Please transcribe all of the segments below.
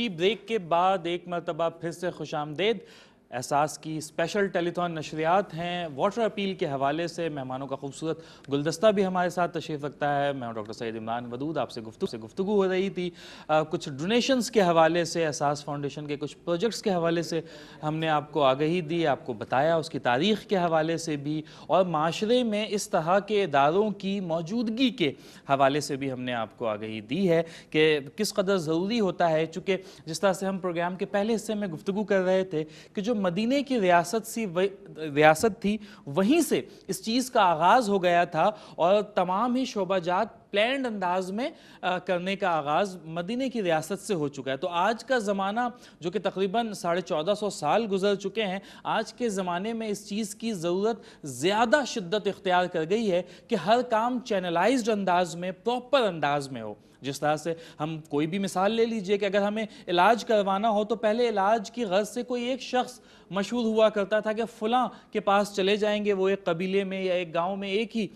जी break के बाद एक मरतबा फिर से खुश आमदेद एहसास की स्पेशल टेलीथॉन नशरियात हैं वाटर अपील के हवाले से मेहमानों का खूबसूरत गुलदस्ता भी हमारे साथ तशरीफ़ रखता है मैं डॉक्टर सैद इमरान वदूद आपसे गुफ्तु से गुफ्तु हो रही थी आ, कुछ डोनेशंस के हवाले से एहसास फाउंडेशन के कुछ प्रोजेक्ट्स के हवाले से हमने आपको आगही दी आपको बताया उसकी तारीख़ के हवाले से भी और माशरे में इस तरह के इदारों की मौजूदगी के हवाले से भी हमने आपको आगही दी है कि किस कदर ज़रूरी होता है चूँकि जिस तरह से हम प्रोग्राम के पहले हिस्से में गुफ्तु कर रहे थे कि जो मदीने की रियासत सी रियासत थी वहीं से इस चीज़ का आगाज़ हो गया था और तमाम ही शोबाजात प्लैंड अंदाज में आ, करने का आगाज़ मदीने की रियासत से हो चुका है तो आज का ज़माना जो कि तकरीबन साढ़े चौदह सौ साल गुजर चुके हैं आज के ज़माने में इस चीज़ की ज़रूरत ज़्यादा शिद्दत इख्तियार कर गई है कि हर काम चैनलाइज अंदाज में प्रॉपर अंदाज में हो जिस तरह से हम कोई भी मिसाल ले लीजिए कि अगर हमें इलाज करवाना हो तो पहले इलाज की गर्ज से कोई एक शख्स मशहूर हुआ करता था कि फ़लाँ के पास चले जाएंगे वो एक कबीले में या एक गाँव में एक ही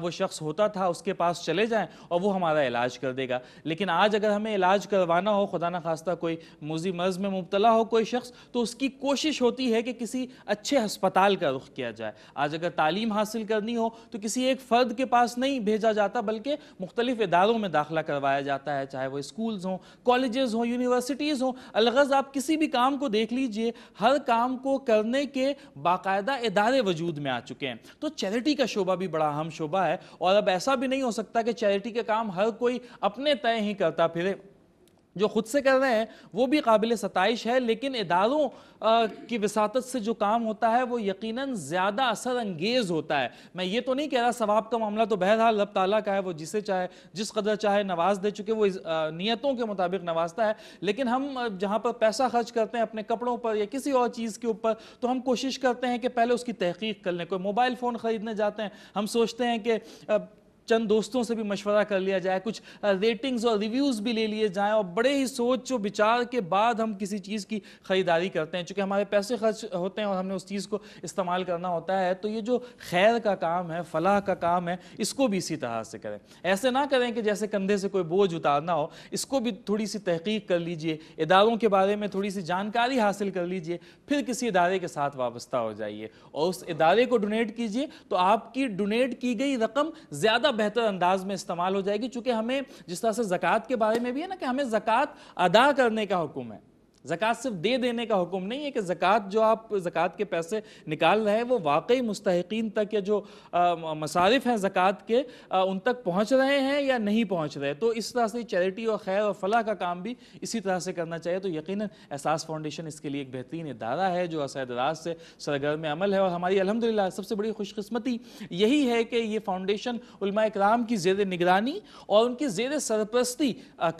वो शख्स होता था उसके पास चले जाएँ और वो हमारा इलाज कर देगा लेकिन आज अगर हमें इलाज करवाना हो खुदा न खास्ता कोई मुजी मर्ज़ में मुबतला हो कोई शख्स तो उसकी कोशिश होती है कि किसी अच्छे हस्पताल का रुख किया जाए आज अगर तालीम हासिल करनी हो तो किसी एक फ़र्द के पास नहीं भेजा जाता बल्कि मुख्तलिफ़ इदारों में दाखिला करवाया जाता है चाहे वो स्कूल्स हों कॉलेज हों यूनिवर्सिटीज़ हों अलगज़ आप किसी भी काम को देख लीजिए हर काम को करने के बाकायदा इदारे वजूद में आ चुके हैं तो चैरिटी का शोबा भी बड़ा अहम शोबा है और अब ऐसा भी नहीं हो सकता कि चैरिटी के काम हर कोई अपने तय ही करता फिरे जो खुद से कर रहे हैं वो भी काबिल सतश है लेकिन इदारों की वसात से जो काम होता है वो यकीन ज़्यादा असर अंगेज़ होता है मैं ये तो नहीं कह रहा सवाब का मामला तो बहरहाल लब ताला का है वो जिसे चाहे जिस कदर चाहे नवाज दे चुके वो नीयतों के मुताबिक नवाजता है लेकिन हम जहाँ पर पैसा खर्च करते हैं अपने कपड़ों पर या किसी और चीज़ के ऊपर तो हम कोशिश करते हैं कि पहले उसकी तहकीक कर लें कोई मोबाइल फ़ोन ख़रीदने जाते हैं हम सोचते हैं कि चंद दोस्तों से भी मशवरा कर लिया जाए कुछ रेटिंग्स और रिव्यूज़ भी ले लिए जाएँ और बड़े ही सोच और विचार के बाद हम किसी चीज़ की ख़रीदारी करते हैं चूँकि हमारे पैसे खर्च होते हैं और हमने उस चीज़ को इस्तेमाल करना होता है तो ये जो खैर का काम है फलाह का काम है इसको भी इसी तरह से करें ऐसे ना करें कि जैसे कंधे से कोई बोझ उतारना हो इसको भी थोड़ी सी तहकीक कर लीजिए इदारों के बारे में थोड़ी सी जानकारी हासिल कर लीजिए फिर किसी इदारे के साथ वाबस्ता हो जाइए और उस इदारे को डोनेट कीजिए तो आपकी डोनेट की गई रकम ज़्यादा बेहतर अंदाज में इस्तेमाल हो जाएगी चूंकि हमें जिस तरह से जक़ात के बारे में भी है ना कि हमें जक़ात अदा करने का हुक्म है जक़ात सिर्फ दे देने का हुक्म नहीं है कि ज़क़़त जो आप जक़ात के पैसे निकाल रहे हैं वो वाकई मुस्तकिन तक या जो मसारफ हैं ज़क़ात के आ, उन तक पहुँच रहे हैं या नहीं पहुँच रहे तो इस तरह से चैरिटी और खैर और फलाह का काम भी इसी तरह से करना चाहिए तो यकीन एहसास फाउंडेशन इसके लिए एक बेहतरीन इदारा है जो असैदराज से सरगर्म अमल है और हमारी अलहमदिल्ला सबसे बड़ी खुशकस्मती यही है कि ये फाउंडेशन इकराम की जेर निगरानी और उनकी जेर सरपरस्ती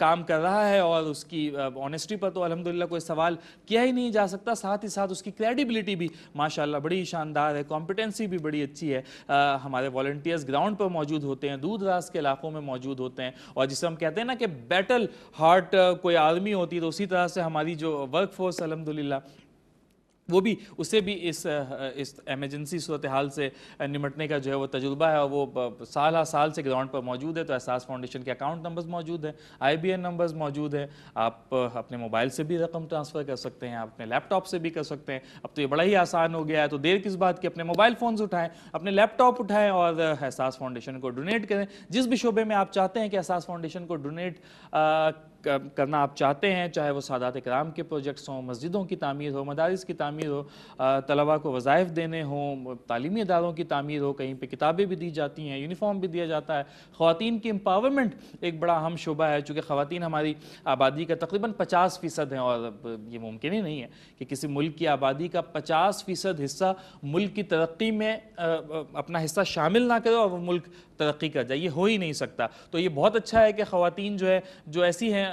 काम कर रहा है और उसकी ऑनेस्टी पर तो अलहमदिल्ला को कोई सवाल किया ही नहीं जा सकता साथ ही साथ उसकी क्रेडिबिलिटी भी माशाल्लाह बड़ी शानदार है कॉम्पिटेंसी भी बड़ी अच्छी है आ, हमारे वॉल्टियर्स ग्राउंड पर मौजूद होते हैं दूर दराज के इलाकों में मौजूद होते हैं और जिसे हम कहते हैं ना कि बैटल हार्ट कोई आर्मी होती है तो उसी तरह से हमारी जो वर्क फोर्स अलहमदिल्ला वो भी उसे भी इस इस एमरजेंसी सूरत हाल से निमटने का जो है वो तजुर्बा है और वो साल हर साल से ग्राउंड पर मौजूद है तो एहसास फाउंडेशन के अकाउंट नंबर्स मौजूद हैं आई बी एन नंबर्स मौजूद हैं आप अपने मोबाइल से भी रकम ट्रांसफ़र कर सकते हैं आप अपने लैपटॉप से भी कर सकते हैं अब तो ये बड़ा ही आसान हो गया है तो देर किस बात की अपने मोबाइल फ़ोनस उठाएँ अपने लैपटॉप उठाएँ और एहसास फाउंडेशन को डोनेट करें जिस भी शोबे में आप चाहते हैं कि एहसास फाउंडेशन को डोनेट करना आप चाहते हैं चाहे वो सादात कराम के प्रोजेक्ट्स हों मस्जिदों की तमीर हो मदारस की तमीर हो तलबा को वज़ायफ़ देने हों तली इदारों की तमीर हो कहीं पर किताबें भी दी जाती हैं यूनिफॉर्म भी दिया जाता है ख़वान की एम्पावरमेंट एक बड़ा अहम शुबा है चूँकि ख़वान हमारी आबादी का तकरीबन पचास फ़ीसद हैं और ये मुमकिन ही नहीं है कि किसी मुल्क की आबादी का पचास फ़ीसद हिस्सा मुल्क की तरक्की में अपना हिस्सा शामिल ना करो और वो मुल्क तरक्की कर जाए ये हो ही नहीं सकता तो ये बहुत अच्छा है कि ख़वान जो है जो ऐसी हैं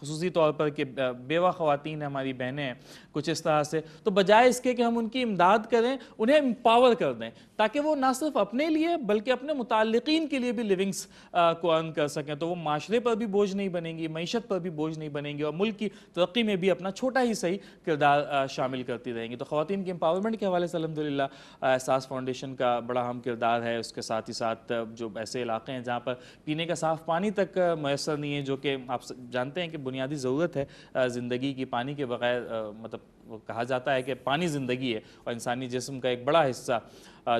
खसूसी तौर पर कि बेवा ख़वान हमारी बहनें कुछ इस तरह से तो बजाय इसके कि हम उनकी इमदाद करें उन्हें एम्पावर कर दें ताकि वो ना सिर्फ अपने लिए बल्कि अपने मुतलकिन के लिए भी लिविंग्स को अर्न कर सकें तो वो माशरे पर भी बोझ नहीं बनेंगी मीशत पर भी बोझ नहीं बनेंगी और मुल्क की तरक्की में भी अपना छोटा ही सही किरदार शामिल करती रहेंगी तो खुतिन की एम्पावरमेंट के हवाले से अलहमदिल्ला एहसास फाउंडेशन का बड़ा अहम किरदार है उसके साथ ही साथ जो ऐसे इलाके हैं जहाँ पर पीने का साफ़ पानी तक मैसर नहीं है जो कि आप जानते हैं कि कि बुनियादी ज़रूरत है ज़िंदगी की पानी के बगैर मतलब कहा जाता है कि पानी ज़िंदगी है और इंसानी जिसम का एक बड़ा हिस्सा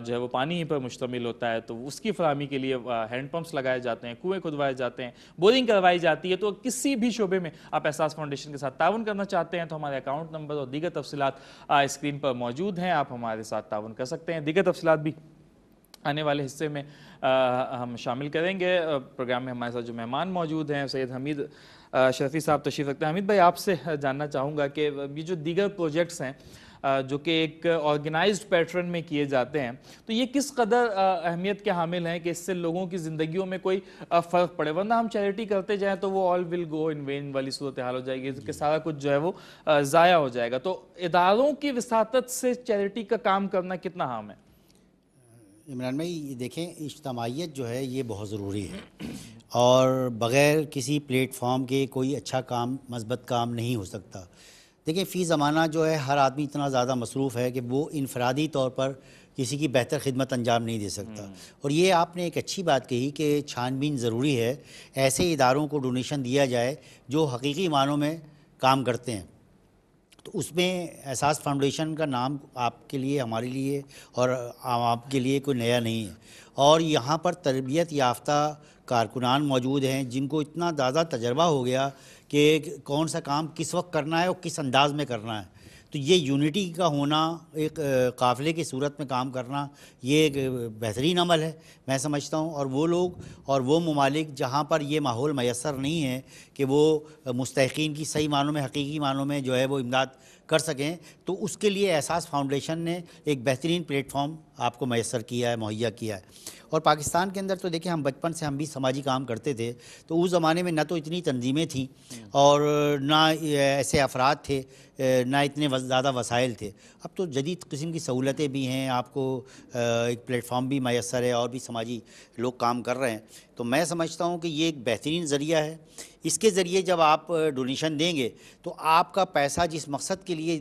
जो है वो पानी ही पर मुश्तमिल होता है तो उसकी फरहमी के लिए हैंड लगाए जाते हैं कुएँ खुदवाए जाते हैं बोरिंग करवाई जाती है तो किसी भी शोबे में आप एहसास फाउंडेशन के साथ ताउन करना चाहते हैं तो हमारे अकाउंट नंबर और दीगर तफसीत स्क्रीन पर मौजूद हैं आप हमारे साथ ताउन कर सकते हैं दीगर तफसीत भी आने वाले हिस्से में आ, हम शामिल करेंगे प्रोग्राम में हमारे साथ जो मेहमान मौजूद हैं सैयद हमीद शफी साहब तशीफ रखते हैं हमिद भाई आपसे जानना चाहूँगा कि ये जो दीगर प्रोजेक्ट्स हैं जो कि एक ऑर्गेनाइज्ड पैटर्न में किए जाते हैं तो ये किस कदर अहमियत के हामिल हैं कि इससे लोगों की ज़िंदगियों में कोई फ़र्क पड़े वरना हम चैरिटी करते जाएं तो वो all will go in vain वाली सूरत हाल हो जाएगी कि सारा कुछ जो है वो ज़ाया हो जाएगा तो इदारों की वसात से चैरिटी का काम करना कितना हाम है इमरान भाई देखें इज्तमाहीत जो है ये बहुत ज़रूरी है और बग़ैर किसी प्लेटफॉर्म के कोई अच्छा काम मस्बत काम नहीं हो सकता देखिए फ़ी ज़माना जो है हर आदमी इतना ज़्यादा मसरूफ़ है कि वो इनफरादी तौर पर किसी की बेहतर खिदमत अंजाम नहीं दे सकता हम्म। और ये आपने एक अच्छी बात कही कि छानबीन ज़रूरी है ऐसे इदारों को डोनेशन दिया जाए जो हकीकी मानों में काम करते हैं तो उसमें एहसास फाउंडेशन का नाम आपके लिए हमारे लिए और आपके लिए कोई नया नहीं है और यहाँ पर तरबियत याफ्ता कारकुनान मौजूद हैं जिनको इतना ज़्यादा तजर्बा हो गया कि कौन सा काम किस वक्त करना है और किस अंदाज में करना है तो ये यूनिटी का होना एक काफ़िले की सूरत में काम करना ये एक बेहतरीन अमल है मैं समझता हूँ और वो लोग और वो ममालिक जहाँ पर ये माहौल मैसर नहीं है कि वो मुस्तकिन की सही मानों में हकीकी मानों में जो है वो इमदाद कर सकें तो उसके लिए एहसास फाउंडेशन ने एक बेहतरीन प्लेटफॉर्म आपको मैसर किया है मुहैया किया है और पाकिस्तान के अंदर तो देखिए हम बचपन से हम भी समाजी काम करते थे तो उस ज़माने में ना तो इतनी तंजीमें थीं हम्म। और ना ऐसे अफराद थे ना इतने ज़्यादा वसाइल थे अब तो जदीद किस्म की सहूलतें भी हैं आपको एक प्लेटफॉर्म भी मैसर है और भी समाजी लोग काम कर रहे हैं तो मैं समझता हूँ कि ये एक बेहतरीन ज़रिया है इसके ज़रिए जब आप डोनेशन देंगे तो आपका पैसा जिस मकसद के लिए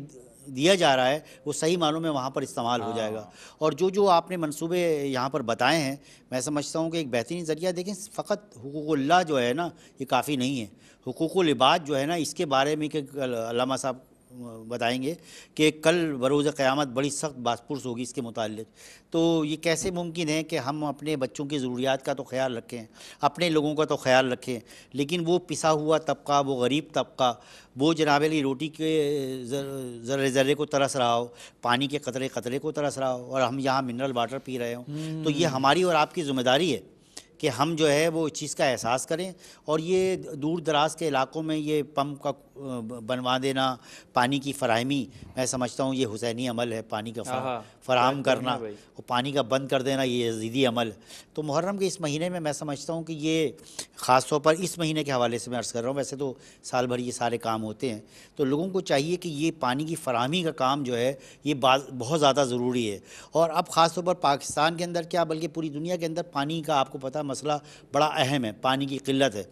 दिया जा रहा है वो सही मानों में वहाँ पर इस्तेमाल हो हाँ। जाएगा और जो जो आपने मनसूबे यहाँ पर बताए हैं मैं समझता हूँ कि एक बेहतरीन ज़रिया देखें फ़कत हकूक़ल्ला जो है ना ये काफ़ी नहीं है हकूक़ इबाद जो है ना इसके बारे में कि साहब बताएंगे कि कल बरोज़ क़्यामत बड़ी सख्त बासपुरस होगी इसके मुतल तो ये कैसे मुमकिन है कि हम अपने बच्चों की ज़रूरियात का तो ख्याल रखें अपने लोगों का तो ख्याल रखें लेकिन वो पिसा हुआ तबका वो गरीब तबका वो जनाब रोटी के ज़र्रे ज़र्रे को तरस रहा हो पानी के कतरे कतरे को तरस रहा हो और हम यहाँ मिनरल वाटर पी रहे हों तो ये हम्म। हमारी और आपकी ज़िम्मेदारी है कि हम जो है वो इस चीज़ का एहसास करें और ये दूर दराज के इलाकों में ये पम्प का बनवा देना पानी की फरहमी मैं समझता हूँ ये हुसैनी अमल है पानी का फराहम तो करना और पानी का बंद कर देना ये यजीदी अमल तो मुहर्रम के इस महीने में मैं समझता हूँ कि ये ख़ास तौर पर इस महीने के हवाले से मैं अर्ज़ कर रहा हूँ वैसे तो साल भर ये सारे काम होते हैं तो लोगों को चाहिए कि ये पानी की फरहमी का काम जो है ये बहुत ज़्यादा ज़रूरी है और अब ख़ास तौर पर पाकिस्तान के अंदर क्या बल्कि पूरी दुनिया के अंदर पानी का आपको पता मसला बड़ा अहम है पानी की किल्लत है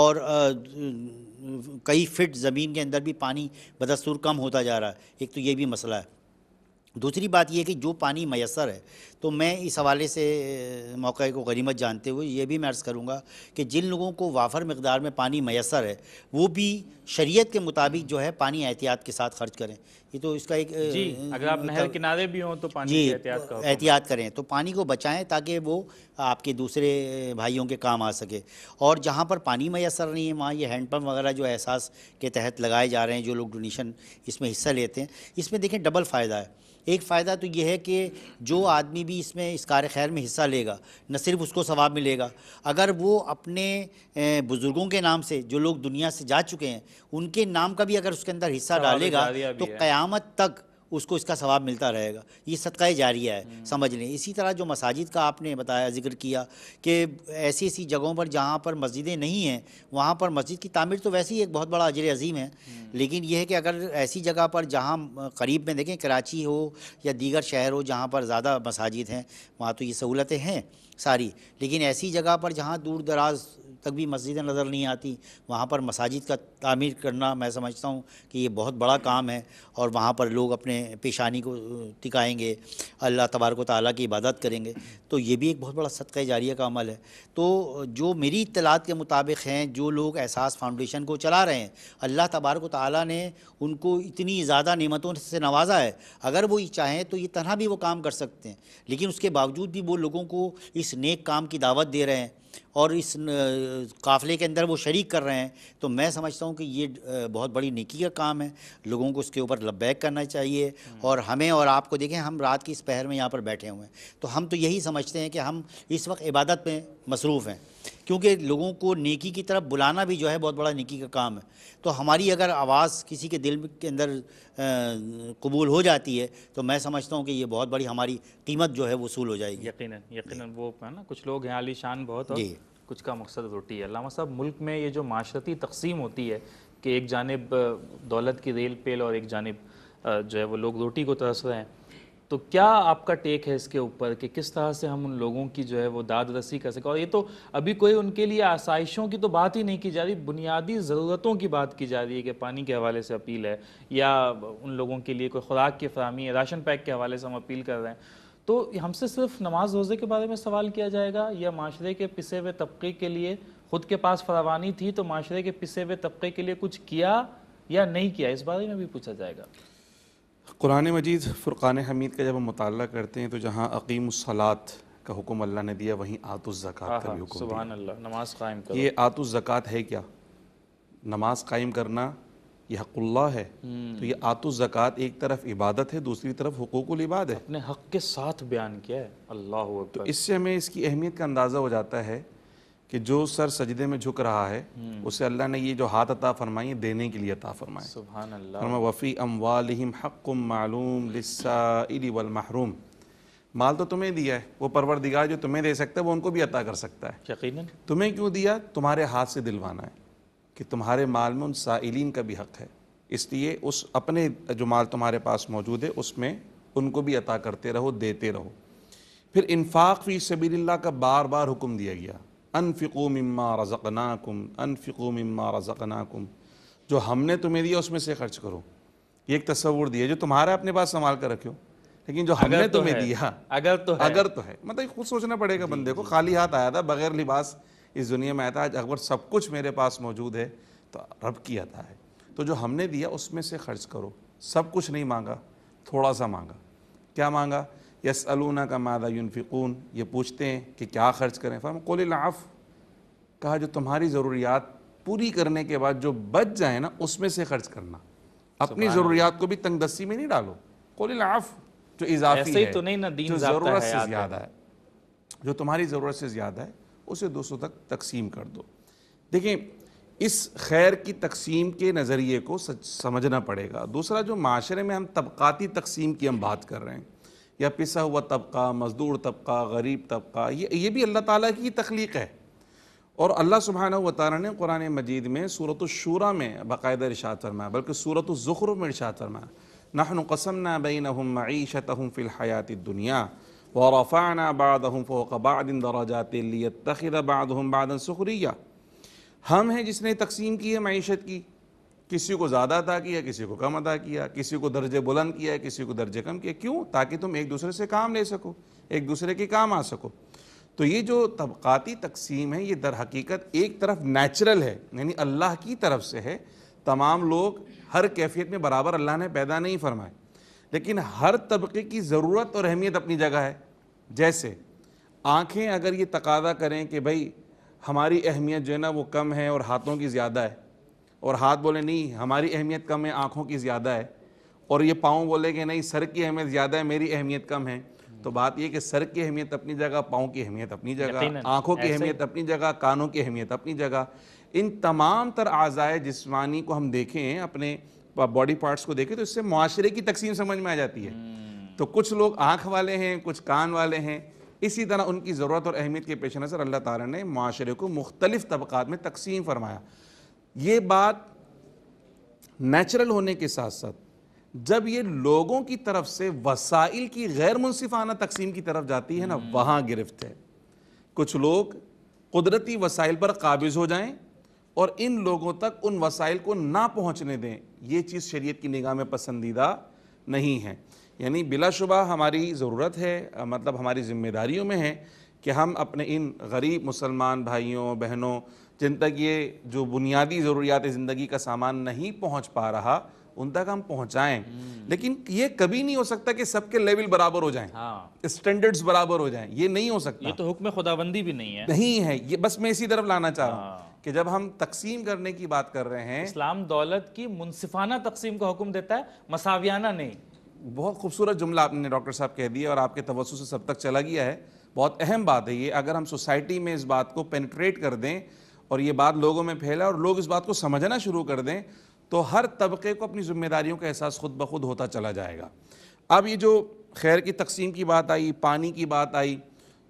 और कई फिट ज़मीन के अंदर भी पानी बदस्तूर कम होता जा रहा है एक तो ये भी मसला है दूसरी बात यह कि जो पानी मैसर है तो मैं इस हवाले से मौके को गरीमत जानते हुए ये भी मैं अर्ज़ करूँगा कि जिन लोगों को वाफर मकदार में पानी मैसर है वो भी शरीयत के मुताबिक जो है पानी एहतियात के साथ खर्च करें ये तो इसका एक जी अगर आप नहर किनारे भी हों तो पानी एहतियात एहतियात करें तो पानी को बचाएं ताकि वो आपके दूसरे भाइयों के काम आ सके और जहाँ पर पानी असर नहीं है वहाँ ये हैंडपम्प वगैरह जो एहसास के तहत लगाए जा रहे हैं जो लोग डोनेशन इसमें हिस्सा लेते हैं इसमें देखें डबल फ़ायदा है एक फ़ायदा तो यह है कि जो आदमी भी इसमें इस कार खैर में हिस्सा लेगा न सिर्फ उसको सवाब मिलेगा अगर वो अपने बुज़ुर्गों के नाम से जो लोग दुनिया से जा चुके हैं उनके नाम का भी अगर उसके अंदर हिस्सा डालेगा तो क़्यामत तक उसको इसका सवाब मिलता रहेगा ये सदका जारिया है हम्म। समझ लें इसी तरह जो मसाजिद का आपने बताया जिक्र किया कि ऐसी ऐसी जगहों पर जहाँ पर मस्जिदें नहीं हैं वहाँ पर मस्जिद की तामीर तो वैसे ही एक बहुत बड़ा अजर अजीम है हम्म। लेकिन यह है कि अगर ऐसी जगह पर जहाँ करीब में देखें कराची हो या दीगर शहर हो जहाँ पर ज़्यादा मसाजिद हैं वहाँ तो ये सहूलतें हैं सारी लेकिन ऐसी जगह पर जहाँ दूर दराज तक भी मस्जिदें नज़र नहीं आती वहाँ पर मसाजिद का तामीर करना मैं समझता हूँ कि ये बहुत बड़ा काम है और वहाँ पर लोग अपने पेशानी को टिकाएँगे अल्लाह तबारक ताली की इबादत करेंगे तो ये भी एक बहुत बड़ा सदक़ जारिया का अमल है तो जो मेरी इतलात के मुताबिक हैं जो लोग एहसास फाउंडेशन को चला रहे हैं अल्लाह तबारक ताली ने उनको इतनी ज़्यादा नियमतों से नवाजा है अगर वो चाहें तो ये तरह भी वो काम कर सकते हैं लेकिन उसके बावजूद भी वो लोगों को इस नेक काम की दावत दे रहे हैं और इस काफ़िले के अंदर वो शरीक कर रहे हैं तो मैं समझता हूँ कि ये बहुत बड़ी निकी का काम है लोगों को उसके ऊपर लब्बैक करना चाहिए और हमें और आपको देखें हम रात की इस पहर में यहाँ पर बैठे हुए हैं तो हम तो यही समझते हैं कि हम इस वक्त इबादत में मसरूफ़ हैं क्योंकि लोगों को नेकी की तरफ बुलाना भी जो है बहुत बड़ा नेकी का काम है तो हमारी अगर आवाज़ किसी के दिल के अंदर कबूल हो जाती है तो मैं समझता हूँ कि ये बहुत बड़ी हमारी कीमत जो है वसूल हो जाएगी यकीन यकीन वो है ना कुछ लोग हैं शान बहुत और कुछ का मकसद रोटी है अलामा साहब मुल्क में ये जो माशरती तकसीम होती है कि एक जानब दौलत की रेल पेल और एक जानब जो है वो लोग रोटी को तरस रहे हैं तो क्या आपका टेक है इसके ऊपर कि किस तरह से हम उन लोगों की जो है वो दाद रसी कर सकें और ये तो अभी कोई उनके लिए आसाइशों की तो बात ही नहीं की जा रही बुनियादी ज़रूरतों की बात की जा रही है कि पानी के हवाले से अपील है या उन लोगों के लिए कोई खुराक की फरहमी है राशन पैक के हवाले से हम अपील कर रहे हैं तो हमसे सिर्फ नमाज रोज़े के बारे में सवाल किया जाएगा या माशरे के पिसे हुए तबके के लिए खुद के पास फरावानी थी तो माशरे के पिसे हुए तबके के लिए कुछ किया या नहीं किया इस बारे में भी पूछा जाएगा कुरान मजीद फ़ुरान हमीद का जब हम मुताल करते हैं तो जहाँ अकीमसलात का हुक्म अल्लाह ने दिया वहीं आतुज़क़ात का भी हुक्म नमाज कायम करो ये आतुज़क़ात है क्या नमाज कायम करना ये हकुल्ला है तो ये हम्म। आतुज़क़ात एक तरफ इबादत है दूसरी तरफ हकूक़ुल इबाद है अपने हक़ के साथ बयान किया है अल्लाह तो इससे हमें इसकी अहमियत का अंदाज़ा हो जाता है कि जो सर सजदे में झुक रहा है हम्म। उसे अल्लाह ने ये जो हाथ अता फरमाई देने के लिए अता फरमाए सुबहान वफ़ी अम्वालहिम मालूम मालूम इली वल महरूम माल तो तुम्हें दिया है वो परवर दिगार जो तुम्हें दे सकता है वो उनको भी अता कर सकता है तुम्हें क्यों दिया तुम्हारे हाथ से दिलवाना है कि तुम्हारे माल में उन साइलिन का भी हक़ है इसलिए उस अपने जो माल तुम्हारे पास मौजूद है उसमें उनको भी अता करते रहो देते रहो फिर इन्फाक फ़ी सबील्ला का बार बार हुक्म दिया गया अनफ़िको मम्मा रज़कनाकुम अनफ़िको मम्मा रज़कनाकुम जो हमने तुम्हें दिया उसमें से खर्च करो ये एक तस्वूर दिया जो तुम्हारा अपने पास संभाल कर हो लेकिन जो हमने तो तुम्हें दिया अगर तो है। अगर तो है मतलब खुद सोचना पड़ेगा बंदे को खाली हाथ आया था बगैर लिबास इस दुनिया में आया था आज अकबर सब कुछ मेरे पास मौजूद है तो रब की अदा है तो जो हमने दिया उसमें से खर्च करो सब कुछ नहीं मांगा थोड़ा सा मांगा क्या मांगा यस अलूना का मादा यूनफिकून ये पूछते हैं कि क्या खर्च करें कोल लाफ कहा जो तुम्हारी ज़रूरियात पूरी करने के बाद जो बच जाए ना उसमें से खर्च करना अपनी ज़रूरियात को भी तंगदस्ती में नहीं डालो लाफ जो इजाफी है तो नहीं ना दीन जो ज़रूरत से ज़्यादा है जो तुम्हारी ज़रूरत से ज़्यादा है उसे दो सौ तक तकसीम कर दो देखें इस खैर की तकसीम के नज़रिए को समझना पड़ेगा दूसरा जो माशरे में हम तबकाती तकसीम की हम बात कर रहे हैं या पिसा हुआ तबका मजदूर तबका गरीब तबका ये ये भी अल्लाह ताला की तख्लीक है और अल्लाह सुबहाना तारा ने कुरान मजीद में सूरत शूरा में बाकायदा इरशाद फरमाया बल्कि सूरत ज़ुखरु में इरशाद फरमाया नहन कसम बिन मीशत फ़िल हयात दुनिया व रफ़ाना बाद फ़ोकबादिन दराजात हम हैं जिसने तकसीम की है मीशत की किसी को ज़्यादा अदा किया किसी को कम अदा किया किसी को दर्जे बुलंद किया किसी को दर्जे कम किया क्यों ताकि तुम एक दूसरे से काम ले सको एक दूसरे के काम आ सको तो ये जो तबक़ाती तकसीम है ये दर हकीकत एक तरफ नेचुरल है यानी अल्लाह की तरफ से है तमाम लोग हर कैफियत में बराबर अल्लाह ने पैदा नहीं फरमाए लेकिन हर तबके की ज़रूरत और अहमियत अपनी जगह है जैसे आँखें अगर ये तकादा करें कि भाई हमारी अहमियत जो है ना वो कम है और हाथों की ज़्यादा है और हाथ बोले नहीं हमारी अहमियत कम है आँखों की ज़्यादा है और ये पाँव बोले कि नहीं सर की अहमियत ज़्यादा है मेरी अहमियत कम है तो बात यह कि सर की अहमियत अपनी जगह पाँव की अहमियत अपनी जगह आँखों की अहमियत अपनी जगह कानों की अहमियत अपनी जगह इन तमाम तर आज़ाए जिसमानी को हम देखें अपने बॉडी पार्ट्स को देखें तो इससे माशरे की तकसीम समझ में आ जाती है हम्म। तो कुछ लोग आँख वाले हैं कुछ कान वाले हैं इसी तरह उनकी ज़रूरत और अहमियत के पेश नज़र अल्लाह ताला ने माशरे को मुख्तलिफ़ तबक़ात में तकसीम फरमाया ये बात नेचुरल होने के साथ साथ जब ये लोगों की तरफ से वसाइल की गैर मुनसिफाना तकसीम की तरफ जाती है ना हम्म। वहाँ गिरफ्त है कुछ लोग कुदरती वसाइल पर काबिज हो जाएं और इन लोगों तक उन वसाइल को ना पहुँचने दें ये चीज़ शरीयत की निगाह में पसंदीदा नहीं है यानी बिलाशुबा हमारी ज़रूरत है मतलब हमारी जिम्मेदारियों में है कि हम अपने इन गरीब मुसलमान भाइयों बहनों जिन तक ये जो बुनियादी ज़रूरियात ज़िंदगी का सामान नहीं पहुंच पा रहा उन तक हम पहुंचाएं हम्म। लेकिन ये कभी नहीं हो सकता कि सबके लेवल बराबर हो जाएं हाँ। स्टैंडर्ड्स बराबर हो जाएं ये नहीं हो सकता ये तो हुक्म खुदाबंदी भी नहीं है नहीं है ये बस मैं इसी तरफ लाना चाह रहा हूँ हाँ। कि जब हम तकसीम करने की बात कर रहे हैं इस्लाम दौलत की मुनसिफाना तकसीम का हुक्म देता है मसावियाना नहीं बहुत खूबसूरत जुमला आपने डॉक्टर साहब कह दिया और आपके तवसु से सब तक चला गया है बहुत अहम बात है ये अगर हम सोसाइटी में इस बात को पेनिट्रेट कर दें और ये बात लोगों में फैले और लोग इस बात को समझना शुरू कर दें तो हर तबके को अपनी जिम्मेदारियों का एहसास खुद ब खुद होता चला जाएगा अब ये जो खैर की तकसीम की बात आई पानी की बात आई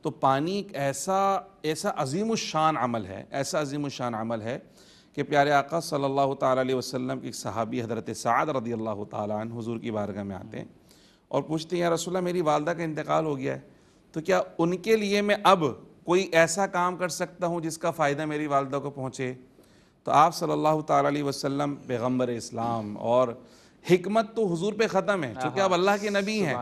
तो पानी एक ऐसा ऐसा अजीम शान अमल है ऐसा अजीम शान अमल है कि प्यारे आका सल्लल्लाहु अलैहि वसल्लम की सहाबी हज़रत साद रदी अल्लाह तजूर हुजूर की बारगाह में आते हैं और पूछते हैं या रसोल्ला मेरी वालदा का इंतकाल हो गया है तो क्या उनके लिए मैं अब कोई ऐसा काम कर सकता हूँ जिसका फ़ायदा मेरी वालदा को पहुँचे तो आप सल्लल्लाहु अलैहि वसल्लम पैगम्बर इस्लाम और हिकमत तो हुजूर पे ख़त्म है क्योंकि आप हाँ। अल्लाह के नबी हैं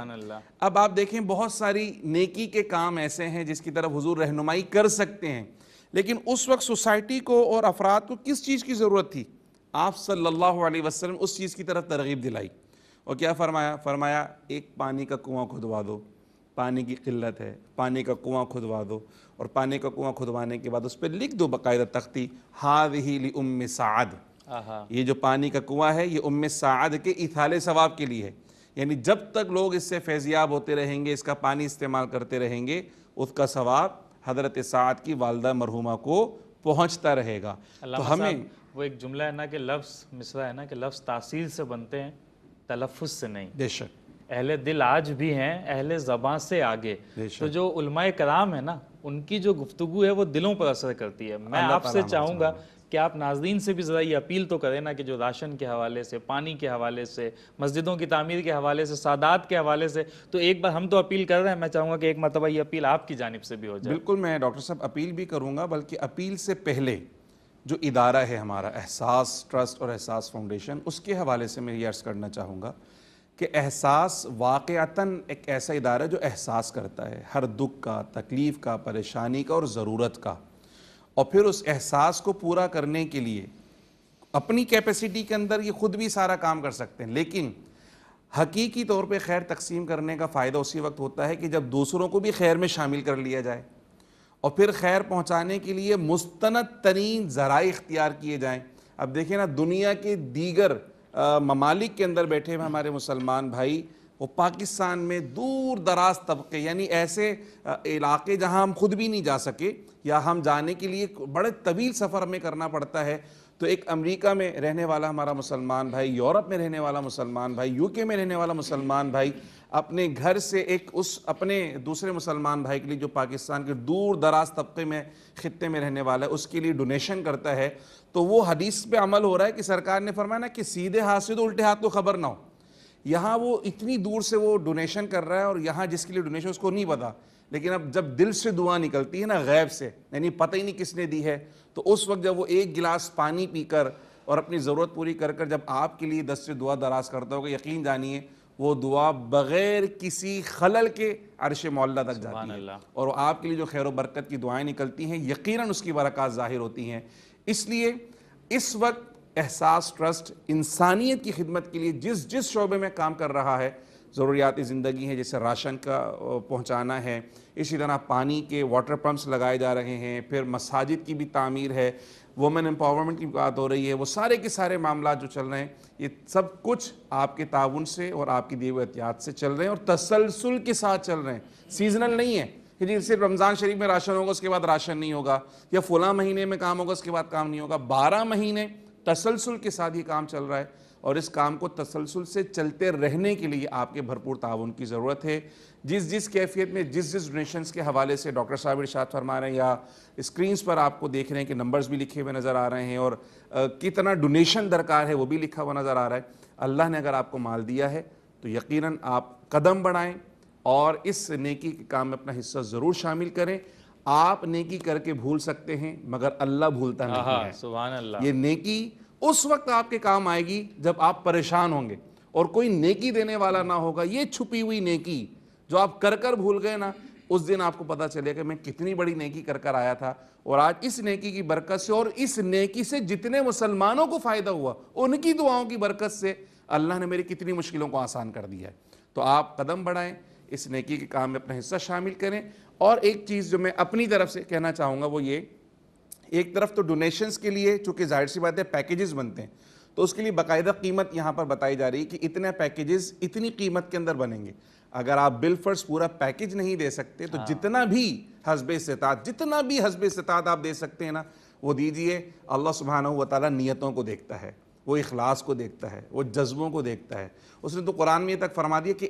अब आप देखें बहुत सारी नेकी के काम ऐसे हैं जिसकी तरफ हुजूर रहनुमाई कर सकते हैं लेकिन उस वक्त सोसाइटी को और अफराद को किस चीज़ की ज़रूरत थी आप सल्लल्लाहु अलैहि वसल्लम उस चीज़ की तरफ तरगीब दिलाई और क्या फरमाया फरमाया एक पानी का कुआँ खुदवा दो पानी की किल्लत है पानी का कुआँ खुदवा दो और पानी का कुआं खुदवाने के बाद उस पर लिख दो बाकायदा तख्ती हाव ही ली उम साद ये जो पानी का कुआं है ये उम साद के इथाले सवाब के लिए है यानी जब तक लोग इससे फैजियाब होते रहेंगे इसका पानी इस्तेमाल करते रहेंगे उसका सवाब हजरत साद की वालदा मरहुमा को पहुंचता रहेगा तो हमें वो एक जुमला है ना कि लफ्स मिसरा है ना कि लफ्स तासील से बनते हैं तलफ़ से नहीं बेशक अहल दिल आज भी हैं अहल ज़बाँ से आगे तो जो उलमाए कराम है ना उनकी जो गुफ्तु है वो दिलों पर असर करती है मैं आपसे चाहूँगा कि आप नाजरीन से भी ज़रा ये अपील तो करें ना कि जो राशन के हवाले से पानी के हवाले से मस्जिदों की तमीर के हवाले से सादात के हवाले से तो एक बार हम तो अपील कर रहे हैं मैं चाहूँगा कि एक मरतबा ये अपील आपकी जानब से भी हो जाए बिल्कुल मैं डॉक्टर साहब अपील भी करूँगा बल्कि अपील से पहले जो इदारा है हमारा एहसास ट्रस्ट और एहसास फाउंडेशन उसके हवाले से मैं ये अर्ज़ करना चाहूँगा कि एहसास वाक़ता एक ऐसा इदारा है जो एहसास करता है हर दुख का तकलीफ़ का परेशानी का और ज़रूरत का और फिर उस एहसास को पूरा करने के लिए अपनी कैपेसिटी के अंदर ये ख़ुद भी सारा काम कर सकते हैं लेकिन हकीकी तौर पे खैर तकसीम करने का फ़ायदा उसी वक्त होता है कि जब दूसरों को भी खैर में शामिल कर लिया जाए और फिर खैर पहुँचाने के लिए मुस्त तरीन ज़रा इख्तियार किए जाएँ अब देखिए ना दुनिया के दीगर ममालिक के अंदर बैठे हुए हमारे मुसलमान भाई वो पाकिस्तान में दूर दराज तबके यानी ऐसे इलाके जहां हम खुद भी नहीं जा सके या हम जाने के लिए बड़े तवील सफ़र हमें करना पड़ता है तो एक अमेरिका में रहने वाला हमारा मुसलमान भाई यूरोप में रहने वाला मुसलमान भाई यूके में रहने वाला मुसलमान भाई अपने घर से एक उस अपने दूसरे मुसलमान भाई के लिए जो पाकिस्तान के दूर दराज तबके में ख़त्े में रहने वाला है उसके लिए डोनेशन करता है तो वो हदीस पे अमल हो रहा है कि सरकार ने फरमाया ना कि सीधे हाथ से तो उल्टे हाथ को तो खबर ना हो यहाँ वो इतनी दूर से वो डोनेशन कर रहा है और यहाँ जिसके लिए डोनेशन उसको नहीं पता लेकिन अब जब दिल से दुआ निकलती है ना गैब से यानी पता ही नहीं किसने दी है तो उस वक्त जब वो एक गिलास पानी पीकर और अपनी ज़रूरत पूरी कर कर जब आपके लिए दस से दुआ दराज करता होगा यकीन जानिए वो दुआ बग़ैर किसी खलल के अरश मौला तक जाती है और आपके लिए जो खैर बरकत की दुआएं निकलती हैं यकीनन उसकी बरक़ात ज़ाहिर होती हैं इसलिए इस वक्त एहसास ट्रस्ट इंसानियत की खिदमत के लिए जिस जिस शोबे में काम कर रहा है ज़रूरियात ज़िंदगी हैं जैसे राशन का पहुंचाना है इसी तरह पानी के वाटर पम्प्स लगाए जा रहे हैं फिर मसाजिद की भी तामीर है वुमेन एम्पावरमेंट की बात हो रही है वो सारे के सारे मामला जो चल रहे हैं ये सब कुछ आपके ताउन से और आपकी देव एहतियात से चल रहे हैं और तसलसल के साथ चल रहे हैं सीजनल नहीं है फिर सिर्फ रमज़ान शरीफ में राशन होगा उसके बाद राशन नहीं होगा या फुला महीने में काम होगा उसके बाद काम नहीं होगा बारह महीने तसलसल के साथ ये काम चल रहा है और इस काम को तसलसल से चलते रहने के लिए आपके भरपूर ताउन की ज़रूरत है जिस जिस कैफियत में जिस जिस डोनेशन के हवाले से डॉक्टर साहब इर्शाद फरमा रहे हैं या स्क्रीन पर आपको देख रहे हैं कि नंबर्स भी लिखे हुए नज़र आ रहे हैं और कितना डोनेशन दरकार है वो भी लिखा हुआ नज़र आ रहा है अल्लाह ने अगर आपको माल दिया है तो यकीन आप कदम बढ़ाएँ और इस नेकी के काम में अपना हिस्सा ज़रूर शामिल करें आप नेकी करके भूल सकते हैं मगर अल्लाह भूलता नहीं है सुबह अल्लाह ये नेकी उस वक्त आपके काम आएगी जब आप परेशान होंगे और कोई नेकी देने वाला ना होगा ये छुपी हुई नेकी जो आप कर कर भूल गए ना उस दिन आपको पता चलेगा कि मैं कितनी बड़ी नेकी कर कर आया था और आज इस नेकी की बरकत से और इस नेकी से जितने मुसलमानों को फ़ायदा हुआ उनकी दुआओं की बरकत से अल्लाह ने मेरी कितनी मुश्किलों को आसान कर दिया है तो आप कदम बढ़ाएं इस नेकी के काम में अपना हिस्सा शामिल करें और एक चीज़ जो मैं अपनी तरफ से कहना चाहूँगा वो ये एक तरफ तो डोनेशंस के लिए चूँकि जाहिर सी बात है पैकेजेस बनते हैं तो उसके लिए बाकायदा कीमत यहाँ पर बताई जा रही है कि इतने पैकेजेस इतनी कीमत के अंदर बनेंगे अगर आप बिल फर्स पूरा पैकेज नहीं दे सकते तो हाँ। जितना भी हसब इस्तात जितना भी हसब इस्तात आप दे सकते हैं ना वो दीजिए अल्लाह सुबहाना वाली नीयतों को देखता है वो इखलास को देखता है वो जज्बों को देखता है उसने तो कुरान में तक फरमा दिया कि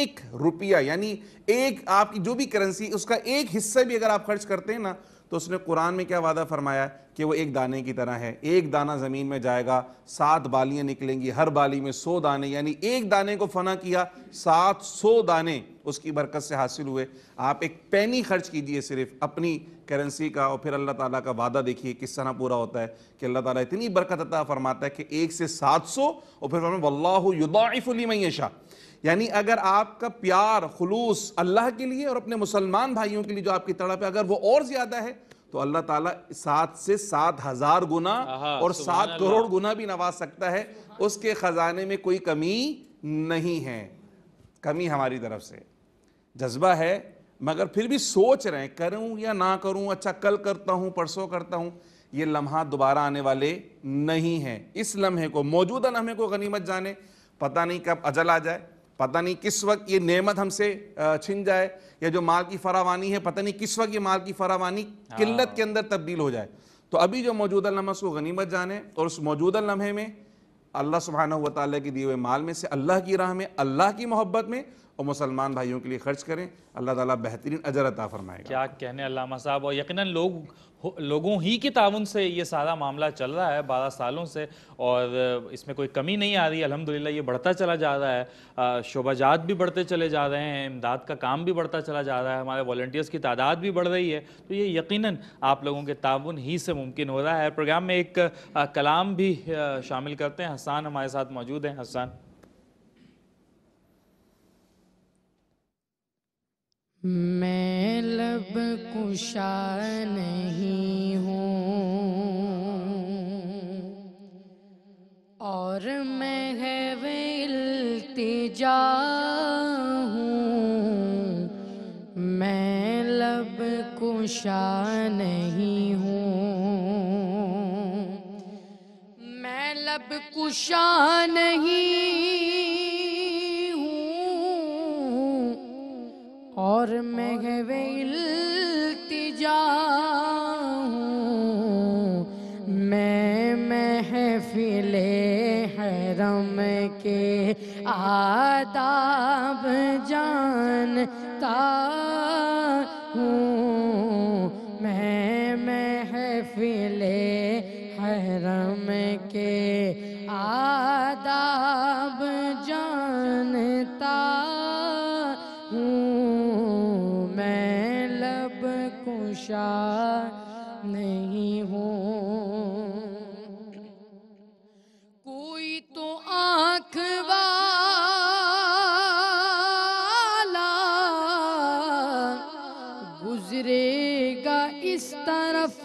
एक रुपया यानी एक आपकी जो भी करेंसी उसका एक हिस्सा भी अगर आप खर्च करते हैं ना तो उसने कुरान में क्या वादा फरमाया कि वो एक दाने की तरह है एक दाना ज़मीन में जाएगा सात बालियाँ निकलेंगी हर बाली में सौ दाने यानी एक दाने को फना किया सात सौ दाने उसकी बरकत से हासिल हुए आप एक पैनी खर्च कीजिए सिर्फ अपनी करेंसी का और फिर अल्लाह ताला का वादा देखिए किस तरह पूरा होता है कि अल्लाह ताला इतनी बरकत अता फरमाता है कि एक से सात सौ और फिर वल्लाफ़ुलमैशा यानी अगर आपका प्यार खलूस अल्लाह के लिए और अपने मुसलमान भाइयों के लिए जो आपकी तड़प है अगर वो और ज़्यादा है तो अल्लाह ताला सात से सात हज़ार गुना और सात करोड़ गुना भी नवाज सकता है उसके ख़जाने में कोई कमी नहीं है कमी हमारी तरफ से जज्बा है मगर फिर भी सोच रहे हैं करूं या ना करूं अच्छा कल करता हूं परसों करता हूं ये लम्हा दोबारा आने वाले नहीं हैं इस लम्हे को मौजूदा लम्हे को गनीमत जाने पता नहीं कब अजल आ जाए पता नहीं किस वक्त ये नेमत हमसे छिन जाए या जो माल की फरावानी है पता नहीं किस वक्त ये माल की फरावानी हाँ। किल्लत के अंदर तब्दील हो जाए तो अभी जो मौजूदा लम्हा उसको गनीमत जाने और उस मौजूदा लम्हे में अल्लाह सुबहाना हुआ ताली के दिए हुए माल में से अल्लाह की राह में अल्लाह की मोहब्बत में और मुसलमान भाइयों के लिए खर्च करें अल्लाह ताला बेहतरीन अजर अता फरमाएगा क्या कहने अलामा साहब और यकीनन लोग लोगों ही के ताउन से ये सारा मामला चल रहा है बारह सालों से और इसमें कोई कमी नहीं आ रही अल्हम्दुलिल्लाह ये बढ़ता चला जा रहा है शोबाजात भी बढ़ते चले जा रहे हैं इमदाद का काम भी बढ़ता चला जा रहा है हमारे वॉल्टियर्स की तादाद भी बढ़ रही है तो ये यकीनन आप लोगों के ताउन ही से मुमकिन हो रहा है प्रोग्राम में एक कलाम भी शामिल करते हैं हसान हमारे साथ मौजूद हैं हसान मैं लब कुशा नहीं हूँ और मैं है वेलतिजा हूँ मैं लब कुशा नहीं हूँ मैं लब कुशा नहीं और मैं विल्तिजा हूँ मैं महफिले हैरम के आदाब जानता हूँ मैं महफिले हैरम के शा नहीं हूँ कोई तो आँख वाला गुजरेगा इस तरफ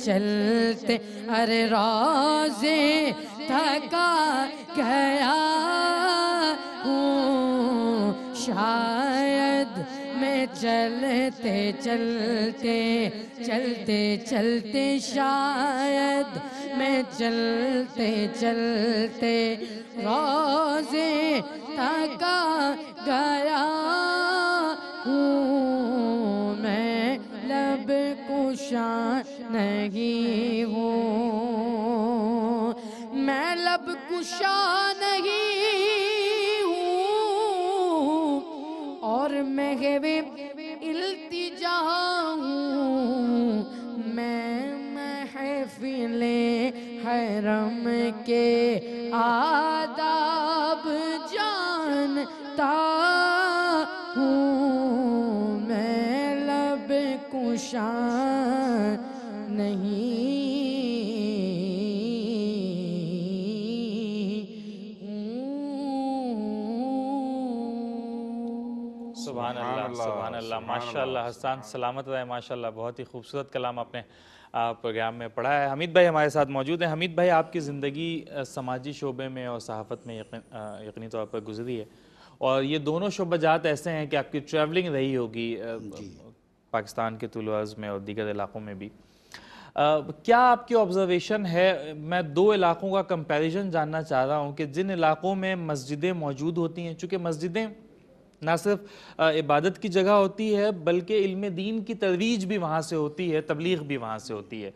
चलते अरे रोजे थका गया हूँ शायद मैं चलते चलते चलते चलते शायद मैं चलते चलते रोजे थका गया हूँ मैं लब कुशा नहीं हूँ मैं लब कुशा नहीं हूँ और मैं गे इल्तिजा हूँ मैं महफिले हरम के आदाब जानता हूँ मैं लब कुशा माशाल्लाह हसन सलामत रहे माशाल्लाह बहुत ही खूबसूरत कलाम आपने प्रोग्राम में पढ़ा है हमीद भाई हमारे साथ मौजूद हैं हमीद भाई आपकी ज़िंदगी समाजी शोबे में और सहाफ़त में यकीनी तौर पर गुजरी है और ये दोनों शोबा जात ऐसे हैं कि आपकी ट्रैवलिंग रही होगी पाकिस्तान के तुलवाज में और दीगर इलाक़ों में भी आ, क्या आपकी ऑब्जर्वेशन है मैं दो इलाक़ों का कंपैरिजन जानना चाह रहा हूँ कि जिन इलाक़ों में मस्जिदें मौजूद होती हैं चूँकि मस्जिदें ना सिर्फ इबादत की जगह होती है बल्कि इल्म दीन की तरवीज भी वहाँ से होती है तबलीग भी वहाँ से होती है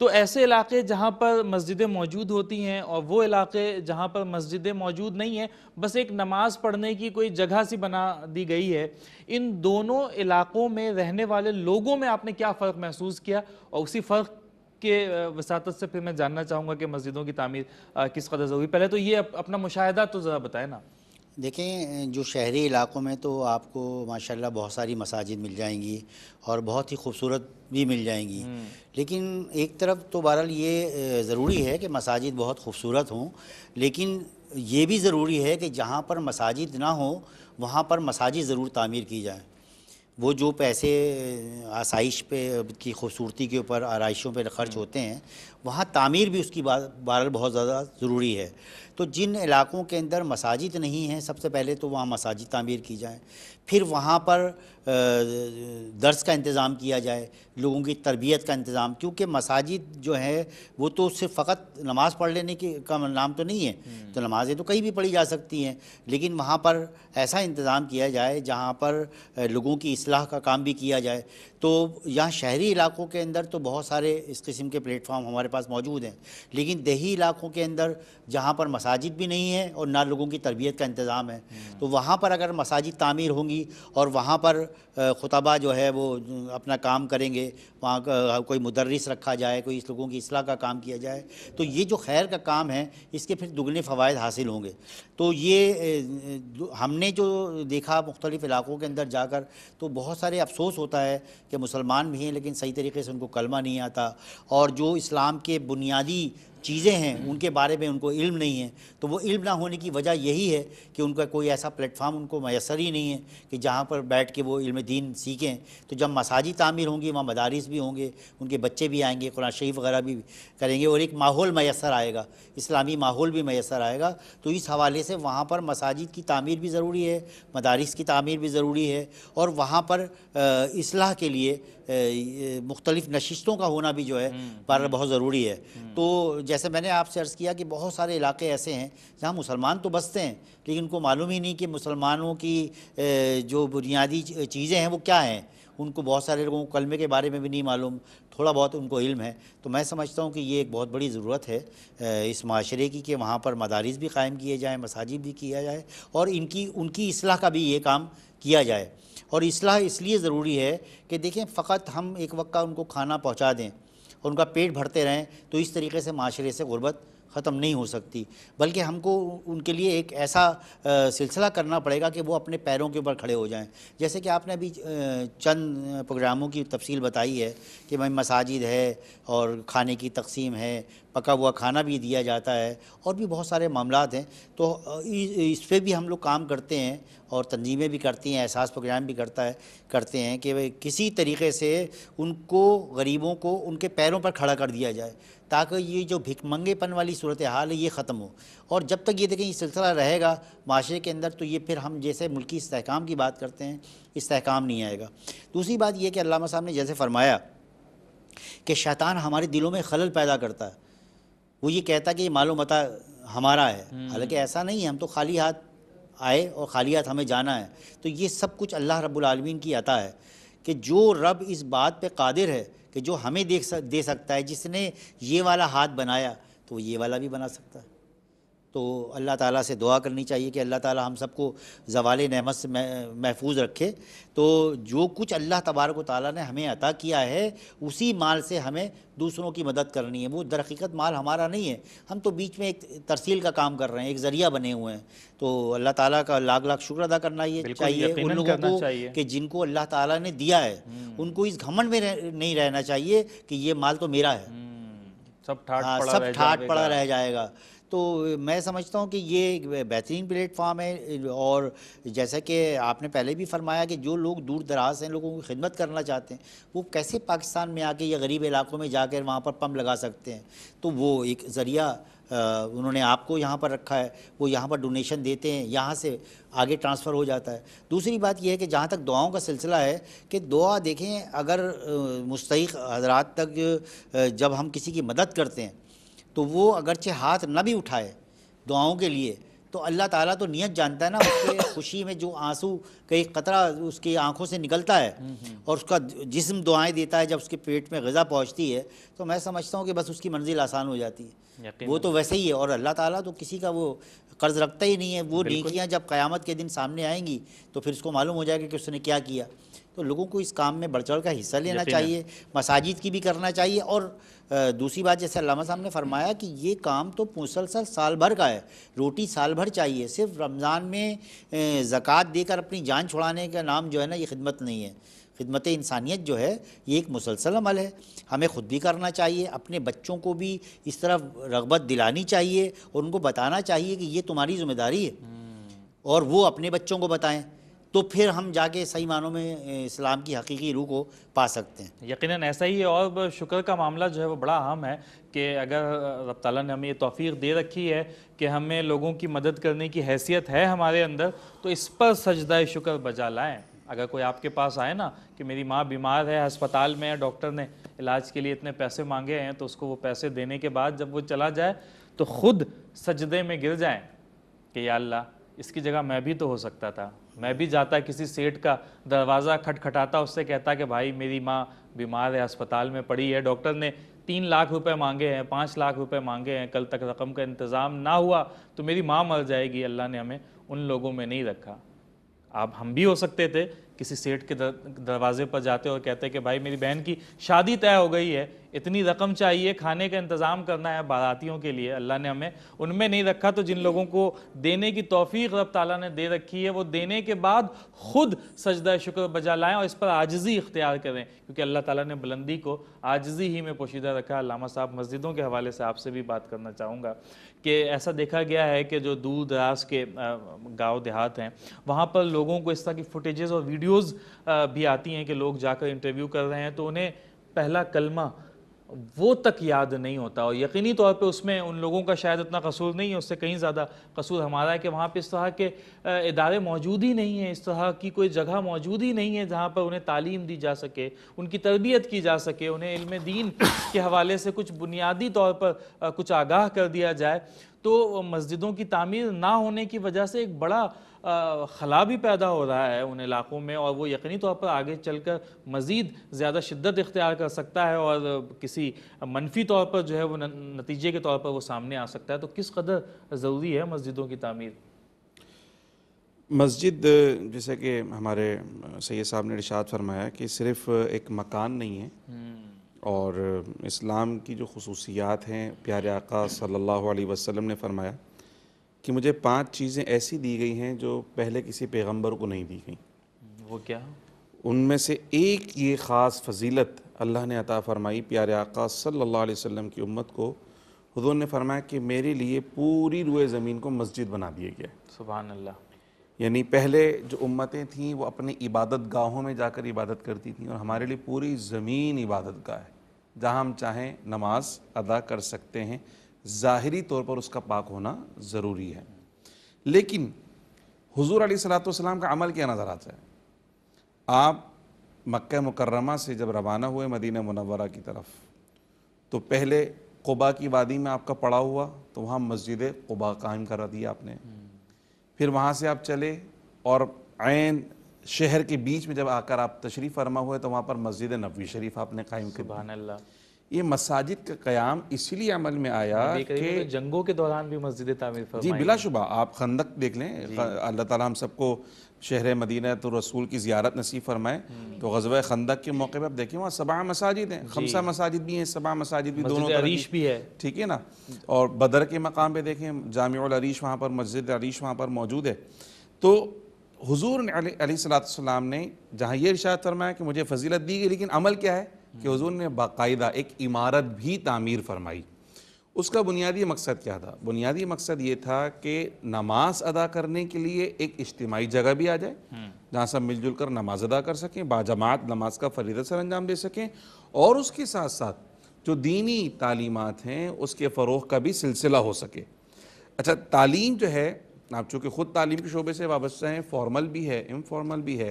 तो ऐसे इलाके जहाँ पर मस्जिदें मौजूद होती हैं और वो इलाके जहाँ पर मस्जिदें मौजूद नहीं हैं बस एक नमाज़ पढ़ने की कोई जगह सी बना दी गई है इन दोनों इलाकों में रहने वाले लोगों में आपने क्या फ़र्क महसूस किया और उसी फ़र्क के वसात से फिर मैं जानना चाहूँगा कि मस्जिदों की तमीर किस कदर ज़रूरी पहले तो ये अपना मुशाह तो ज़रा बताए ना देखें जो शहरी इलाकों में तो आपको माशाल्लाह बहुत सारी मसाजिद मिल जाएंगी और बहुत ही खूबसूरत भी मिल जाएंगी हम्म। लेकिन एक तरफ तो बहरहाल ये ज़रूरी है कि मसाजिद बहुत खूबसूरत हों लेकिन ये भी ज़रूरी है कि जहाँ पर मसाजिद ना हो वहाँ पर मसाजिद ज़रूर तामीर की जाए वो जो पैसे आसाइश पे की खूबसूरती के ऊपर आरइशों पर खर्च हम्म। होते हैं वहाँ तामीर भी उसकी बहरहाल बहुत ज़्यादा ज़रूरी है तो जिन इलाकों के अंदर मसाजिद नहीं हैं सबसे पहले तो वहाँ मसाजिद तामीर की जाए फिर वहाँ पर दर्स का इंतज़ाम किया जाए लोगों की तरबियत का इंतज़ाम क्योंकि मसाजिद जो है वो तो सिर्फ फ़कत नमाज़ पढ़ लेने के का नाम तो नहीं है हम्म। तो नमाज़ें तो कहीं भी पढ़ी जा सकती हैं लेकिन वहाँ पर ऐसा इंतज़ाम किया जाए जहाँ पर लोगों की असलाह का काम भी किया जाए तो यहाँ शहरी इलाकों के अंदर तो बहुत सारे इस किस्म के प्लेटफॉर्म हमारे पास मौजूद हैं लेकिन दही इलाकों के अंदर जहाँ पर मसाज मसाजिद भी नहीं है और ना लोगों की तरबियत का इंतज़ाम है हम्म। तो वहाँ पर अगर मसाजिद तामीर होंगी और वहाँ पर खुतबा जो है वो अपना काम करेंगे वहाँ कोई मदरस रखा जाए कोई इस लोगों की असलाह का काम किया जाए तो ये जो खैर का काम है इसके फिर दुगने फ़वाद हासिल होंगे तो ये हमने जो देखा मुख्तलिफ़ इलाक़ों के अंदर जाकर तो बहुत सारे अफसोस होता है कि मुसलमान भी हैं लेकिन सही तरीके से उनको कलमा नहीं आता और जो इस्लाम के बुनियादी चीज़ें हैं उनके बारे में उनको इल्म नहीं है तो वो इल्म ना होने की वजह यही है कि उनका कोई ऐसा प्लेटफार्म उनको मैसर ही नहीं है कि जहाँ पर बैठ के वो इल्म दीन सीखें तो जब मसाजी तामीर होंगी वहाँ मदारस भी होंगे उनके बच्चे भी आएंगे कुरान शरीफ वगैरह भी करेंगे और एक माहौल मैसर आएगा इस्लामी माहौल भी मैसर आएगा तो इस हवाले से वहाँ पर मसाजिद की तमीर भी ज़रूरी है मदारस की तमीर भी ज़रूरी है और वहाँ पर इसलाह के लिए मुख्तलिफ नशिस्तों का होना भी जो है हम्म, पर हम्म। बहुत ज़रूरी है हम्म। तो जैसे मैंने आपसे अर्ज़ किया कि बहुत सारे इलाके ऐसे हैं जहाँ मुसलमान तो बसते हैं लेकिन उनको मालूम ही नहीं कि मुसलमानों की जो बुनियादी चीज़ें हैं वो क्या हैं उनको बहुत सारे लोगों को कलमे के बारे में भी नहीं मालूम थोड़ा बहुत उनको इल्म है तो मैं समझता हूँ कि ये एक बहुत बड़ी ज़रूरत है इस माशरे की कि वहाँ पर मदारस भी कायम किए जाएँ मसाजिद भी किया जाए और इनकी उनकी असलाह का भी ये काम किया जाए और इसलाह इसलिए ज़रूरी है कि देखें फ़कत हम एक वक्त का उनको खाना पहुँचा दें और उनका पेट भरते रहें तो इस तरीके से माशरे से गुर्बत ख़त्म नहीं हो सकती बल्कि हमको उनके लिए एक ऐसा सिलसिला करना पड़ेगा कि वो अपने पैरों के ऊपर खड़े हो जाएं जैसे कि आपने अभी चंद प्रोग्रामों की तफसील बताई है कि भाई मसाजिद है और खाने की तकसीम है पका हुआ खाना भी दिया जाता है और भी बहुत सारे मामला हैं तो इस पर भी हम लोग काम करते हैं और तंजीमें भी करती हैं एहसास प्रोग्राम भी करता है करते हैं कि भाई किसी तरीके से उनको गरीबों को उनके पैरों पर खड़ा कर दिया जाए ताकि ये जो भिकमंगेपन वाली सूरत हाल है ये ख़त्म हो और जब तक ये देखें ये सिलसिला रहेगा माशरे के अंदर तो ये फिर हम जैसे मुल्की इसकाम की बात करते हैं इसकाम नहीं आएगा दूसरी बात यह कि अलामा साहब ने जैसे फरमाया कि शैतान हमारे दिलों में खलल पैदा करता है वो ये कहता कि ये मालूम बता हमारा है हम्म। हालांकि ऐसा नहीं है हम तो खाली हाथ आए और खाली हाथ हमें जाना है तो ये सब कुछ अल्लाह रब्बुल आलमीन की अता है कि जो रब इस बात पे कादिर है कि जो हमें देख सक, दे सकता है जिसने ये वाला हाथ बनाया तो वो ये वाला भी बना सकता है तो अल्लाह ताला से दुआ करनी चाहिए कि अल्लाह ताला हम सबको जवाल नहमत से महफूज रखे तो जो कुछ अल्लाह तबारक ताली ने हमें अता किया है उसी माल से हमें दूसरों की मदद करनी है वो दरकीकत माल हमारा नहीं है हम तो बीच में एक तरसील का काम कर रहे हैं एक ज़रिया बने हुए हैं तो अल्लाह ताला का लाख लाख शुक्र अदा करना ये चाहिए उन लोगों को कि जिनको अल्लाह ताला ने दिया है हम्म। उनको इस घमंड में रह, नहीं रहना चाहिए कि ये माल तो मेरा है हम्म। सब ठाट हाँ, सब ठाट पड़ा रह जाएगा तो मैं समझता हूँ कि ये एक बेहतरीन प्लेटफॉर्म है और जैसा कि आपने पहले भी फरमाया कि जो लोग दूर दराज हैं लोगों की खिदमत करना चाहते हैं वो कैसे पाकिस्तान में आके या गरीब इलाकों में जाकर वहाँ पर पम्प लगा सकते हैं तो वो एक ज़रिया उन्होंने आपको यहाँ पर रखा है वो यहाँ पर डोनेशन देते हैं यहाँ से आगे ट्रांसफ़र हो जाता है दूसरी बात यह है कि जहाँ तक दुआओं का सिलसिला है कि दुआ देखें अगर मुस्तक हजरात तक जब हम किसी की मदद करते हैं तो वो अगरचे हाथ ना भी उठाए दुआओं के लिए तो अल्लाह ताला तो नियत जानता है ना उसके खुशी में जो आंसू कई कतरा ख़तरा उसकी आंखों से निकलता है हम्म, हम्म। और उसका जिस्म दुआएं देता है जब उसके पेट में गज़ा पहुंचती है तो मैं समझता हूँ कि बस उसकी मंजिल आसान हो जाती है वो तो वैसे ही है और अल्लाह ताला तो किसी का वो कर्ज़ रखता ही नहीं है वो नीकियाँ जब क़्यामत के दिन सामने आएँगी तो फिर उसको मालूम हो जाएगा कि उसने क्या किया तो लोगों को इस काम में बढ़ चढ़ का हिस्सा लेना चाहिए मसाजिद की भी करना चाहिए और दूसरी बात जैसे अलामा साहब ने फरमाया कि ये काम तो मुसलसल साल भर का है रोटी साल भर चाहिए सिर्फ रमज़ान में ज़क़़त देकर अपनी जान छुड़ाने का नाम जो है ना ये खिदमत नहीं है खिदमत इंसानियत जो है ये एक मुसलसल अमल है हमें ख़ुद भी करना चाहिए अपने बच्चों को भी इस तरफ रगबत दिलानी चाहिए और उनको बताना चाहिए कि ये तुम्हारी ज़िम्मेदारी है हम्म। और वो अपने बच्चों को बताएं तो फिर हम जाके सही मानों में इस्लाम की हकीकी रूह को पा सकते हैं यकीनन ऐसा ही है और शुक्र का मामला जो है वो बड़ा अहम है कि अगर रब तला ने हमें ये तोफ़ी दे रखी है कि हमें लोगों की मदद करने की हैसियत है हमारे अंदर तो इस पर सजदा शुक्र बजा लाएँ अगर कोई आपके पास आए ना कि मेरी माँ बीमार है अस्पताल में है डॉक्टर ने इलाज के लिए इतने पैसे मांगे हैं तो उसको वो पैसे देने के बाद जब वो चला जाए तो ख़ुद सजदे में गिर जाए कि या अल्लाह इसकी जगह मैं भी तो हो सकता था मैं भी जाता किसी सेठ का दरवाज़ा खटखटाता उससे कहता कि भाई मेरी माँ बीमार है अस्पताल में पड़ी है डॉक्टर ने तीन लाख रुपए मांगे हैं पाँच लाख रुपए मांगे हैं कल तक रकम का इंतज़ाम ना हुआ तो मेरी माँ मर जाएगी अल्लाह ने हमें उन लोगों में नहीं रखा आप हम भी हो सकते थे किसी सेठ के दरवाजे पर जाते और कहते हैं कि भाई मेरी बहन की शादी तय हो गई है इतनी रकम चाहिए खाने का इंतज़ाम करना है बारातियों के लिए अल्लाह ने हमें उनमें नहीं रखा तो जिन लोगों को देने की तोफ़ी रब ताला ने दे रखी है वो देने के बाद ख़ुद सजदा शुक्र बजा लाएँ और इस पर आजजी इख्तियार करें क्योंकि अल्लाह ताला ने बुलंदी को आजजी ही में पोशीदा रखा लामा साहब मस्जिदों के हवाले से आपसे भी बात करना चाहूँगा कि ऐसा देखा गया है कि जो दूर दराज के गाँव देहात हैं वहाँ पर लोगों को इस तरह की फुटेज़ और वीडियो वीडियोस uh, भी आती हैं कि लोग जाकर इंटरव्यू कर रहे हैं तो उन्हें पहला कलमा वो तक याद नहीं होता और यकीनी तौर पे उसमें उन लोगों का शायद इतना कसूर नहीं है उससे कहीं ज़्यादा कसूर हमारा है कि वहाँ पे इस तरह के uh, इदारे मौजूद ही नहीं हैं इस तरह की कोई जगह मौजूद ही नहीं है जहाँ पर उन्हें तालीम दी जा सके उनकी तरबियत की जा सके उन्हें इल्म दीन के हवाले से कुछ बुनियादी तौर पर uh, कुछ आगाह कर दिया जाए तो मस्जिदों की तामीर ना होने की वजह से एक बड़ा खला भी पैदा हो रहा है उन इलाकों में और वो यकीनी तौर पर आगे चल कर मज़ीद ज़्यादा शिद्दत इख्तियार कर सकता है और किसी मनफी तौर पर जो है वो नतीजे के तौर पर वो सामने आ सकता है तो किस कदर ज़रूरी है मस्जिदों की तमीर मस्जिद जैसे कि हमारे सैद साहब ने इर्शाद फरमाया कि सिर्फ़ एक मकान नहीं है हम्म। और इस्लाम की जो खसूसियात हैं प्यारे आका सल्लल्लाहु अलैहि वसल्लम ने फरमाया कि मुझे पांच चीज़ें ऐसी दी गई हैं जो पहले किसी पैगंबर को नहीं दी गई वो क्या उनमें से एक ये ख़ास फजीलत अल्लाह ने अता फ़रमाई प्यारे आका सल्लल्लाहु अलैहि वसल्लम की उम्मत को हजूर ने फरमाया कि मेरे लिए पूरी रुए ज़मीन को मस्जिद बना दिया गया सुबह अल्लाह यानी पहले जो उम्मतें थीं वो अपने इबादत गाहों में जाकर इबादत करती थीं और हमारे लिए पूरी ज़मीन इबादत गाह है जहाँ हम चाहें नमाज अदा कर सकते हैं ज़ाहरी तौर पर उसका पाक होना ज़रूरी है लेकिन हुजूर अली सलाम का अमल क्या नज़र आता है आप मक्का मुकर्रमा से जब रवाना हुए मदीना मुनवरा की तरफ तो पहले कुबा की वादी में आपका पड़ा हुआ तो वहाँ मस्जिद कुबा कायम करा दी आपने फिर वहाँ से आप चले और आन शहर के बीच में जब आकर आप तशरीफ़ फरमा हुए तो वहाँ पर मस्जिद नबी शरीफ आपने कायम की ये मसाजिद का क्याम इसलिए अमल में आया कि तो जंगों के दौरान भी मस्जिद जी जी बिलाशुबा आप खंदक देख लें अल्लाह ताला हम सबको शहर मदीना तो रसूल की जियारत नसीब फरमाए हम्म। तो गजब खंदक के मौके पर आप देखें वहाँ सबा मसाजिद हैं खमसा मसाजिद भी हैं सबा मसाजिद भी दोनों अरीश भी है ठीक है ना और बदर के मकाम पर देखें जामिया अरीश वहाँ पर मस्जिद अरीश वहाँ पर मौजूद है तो हजूर सलाम ने जहाँ ये इर्शाद फरमाया कि मुझे फजीलत दी गई लेकिन अमल क्या है कि हजूर ने बाकायदा एक इमारत भी तामीर फरमाई उसका बुनियादी मकसद क्या था बुनियादी मकसद ये था कि नमाज अदा करने के लिए एक इज्तमाही जगह भी आ जाए जहाँ सब मिलजुल कर नमाज अदा कर सकें बाजमात नमाज का फरीदा सर अंजाम दे सकें और उसके साथ साथ जो दीनी तालीमत हैं उसके फ़रोग का भी सिलसिला हो सके अच्छा तालीम जो है आप चूँकि ख़ुद तालीम के शोबे से वाबस्त हैं फॉर्मल भी है इनफॉर्मल भी है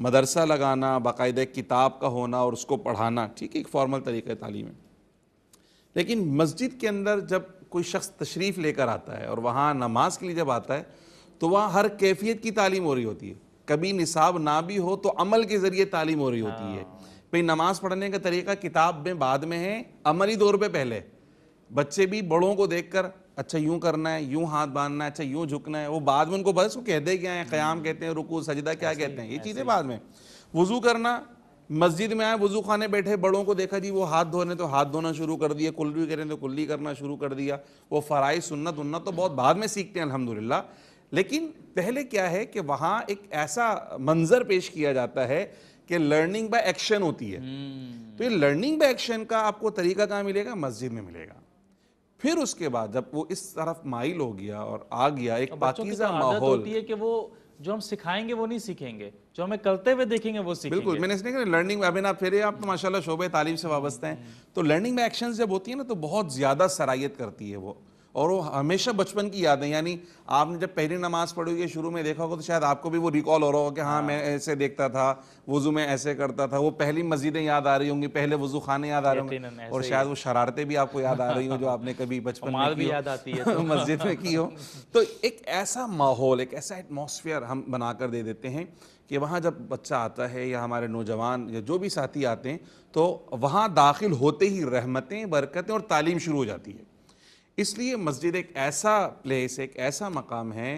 मदरसा लगाना बाकायदा किताब का होना और उसको पढ़ाना ठीक है एक फॉर्मल तरीक़ा तालीम है लेकिन मस्जिद के अंदर जब कोई शख्स तशरीफ़ लेकर आता है और वहाँ नमाज के लिए जब आता है तो वहाँ हर कैफियत की तालीम हो रही होती है कभी निसाब ना भी हो तो अमल के ज़रिए तालीम हो रही होती है हाँ। भाई नमाज़ पढ़ने का तरीका किताब में बाद में है अमली दौर पर पहले बच्चे भी बड़ों को देख कर अच्छा यूं करना है यूं हाथ बांधना है अच्छा यूं झुकना है वो बाद में उनको बस कहते क्या है क्याम कहते हैं रुकू सजदा क्या कहते हैं ये चीज़ें बाद में वज़ू करना मस्जिद में आए वज़ू खाने बैठे बड़ों को देखा जी वो हाथ धोने तो हाथ धोना शुरू कर दिया कुल्ली करें तो कुल्ली करना शुरू कर दिया वो फ़राइ सुन्नत उन्नत तो बहुत बाद में सीखते हैं अलहमदिल्ला लेकिन पहले क्या है कि वहाँ एक ऐसा मंज़र पेश किया जाता है कि लर्निंग बाय एक्शन होती है हम्म। तो ये लर्निंग बाय एक्शन का आपको तरीका कहाँ मिलेगा मस्जिद में मिलेगा फिर उसके बाद जब वो इस तरफ माइल हो गया और आ गया एक पाकिजा तो माहौल होती है कि वो जो हम सिखाएंगे वो नहीं सीखेंगे जो हमें करते हुए देखेंगे वो सीखेंगे बिल्कुल मैंने इसलिए लर्निंग में अभी ना फिर आप तो माशाल्लाह शोबे तालीम से वाबस्ते हैं तो लर्निंग में एक्शंस जब होती है ना तो बहुत ज़्यादा सराहियत करती है वो और वो हमेशा बचपन की यादें यानी आपने जब पहली नमाज पढ़ी हुई शुरू में देखा होगा तो शायद आपको भी वो रिकॉल हो रहा होगा कि हाँ मैं हाँ। ऐसे देखता था वज़ू में ऐसे करता था वो पहली मस्जिदें याद आ रही होंगी पहले वज़ू खाने याद आ रहे होंगे और शायद वो शरारतें भी आपको याद आ रही हों जो आपने कभी बचपन में भी याद आती है तो। मस्जिद में की हो तो एक ऐसा माहौल एक ऐसा एटमोसफियर हम बना कर दे देते हैं कि वहाँ जब बच्चा आता है या हमारे नौजवान या जो भी साथी आते हैं तो वहाँ दाखिल होते ही रहमतें बरकतें और तालीम शुरू हो जाती है इसलिए मस्जिद एक ऐसा प्लेस एक ऐसा मकाम है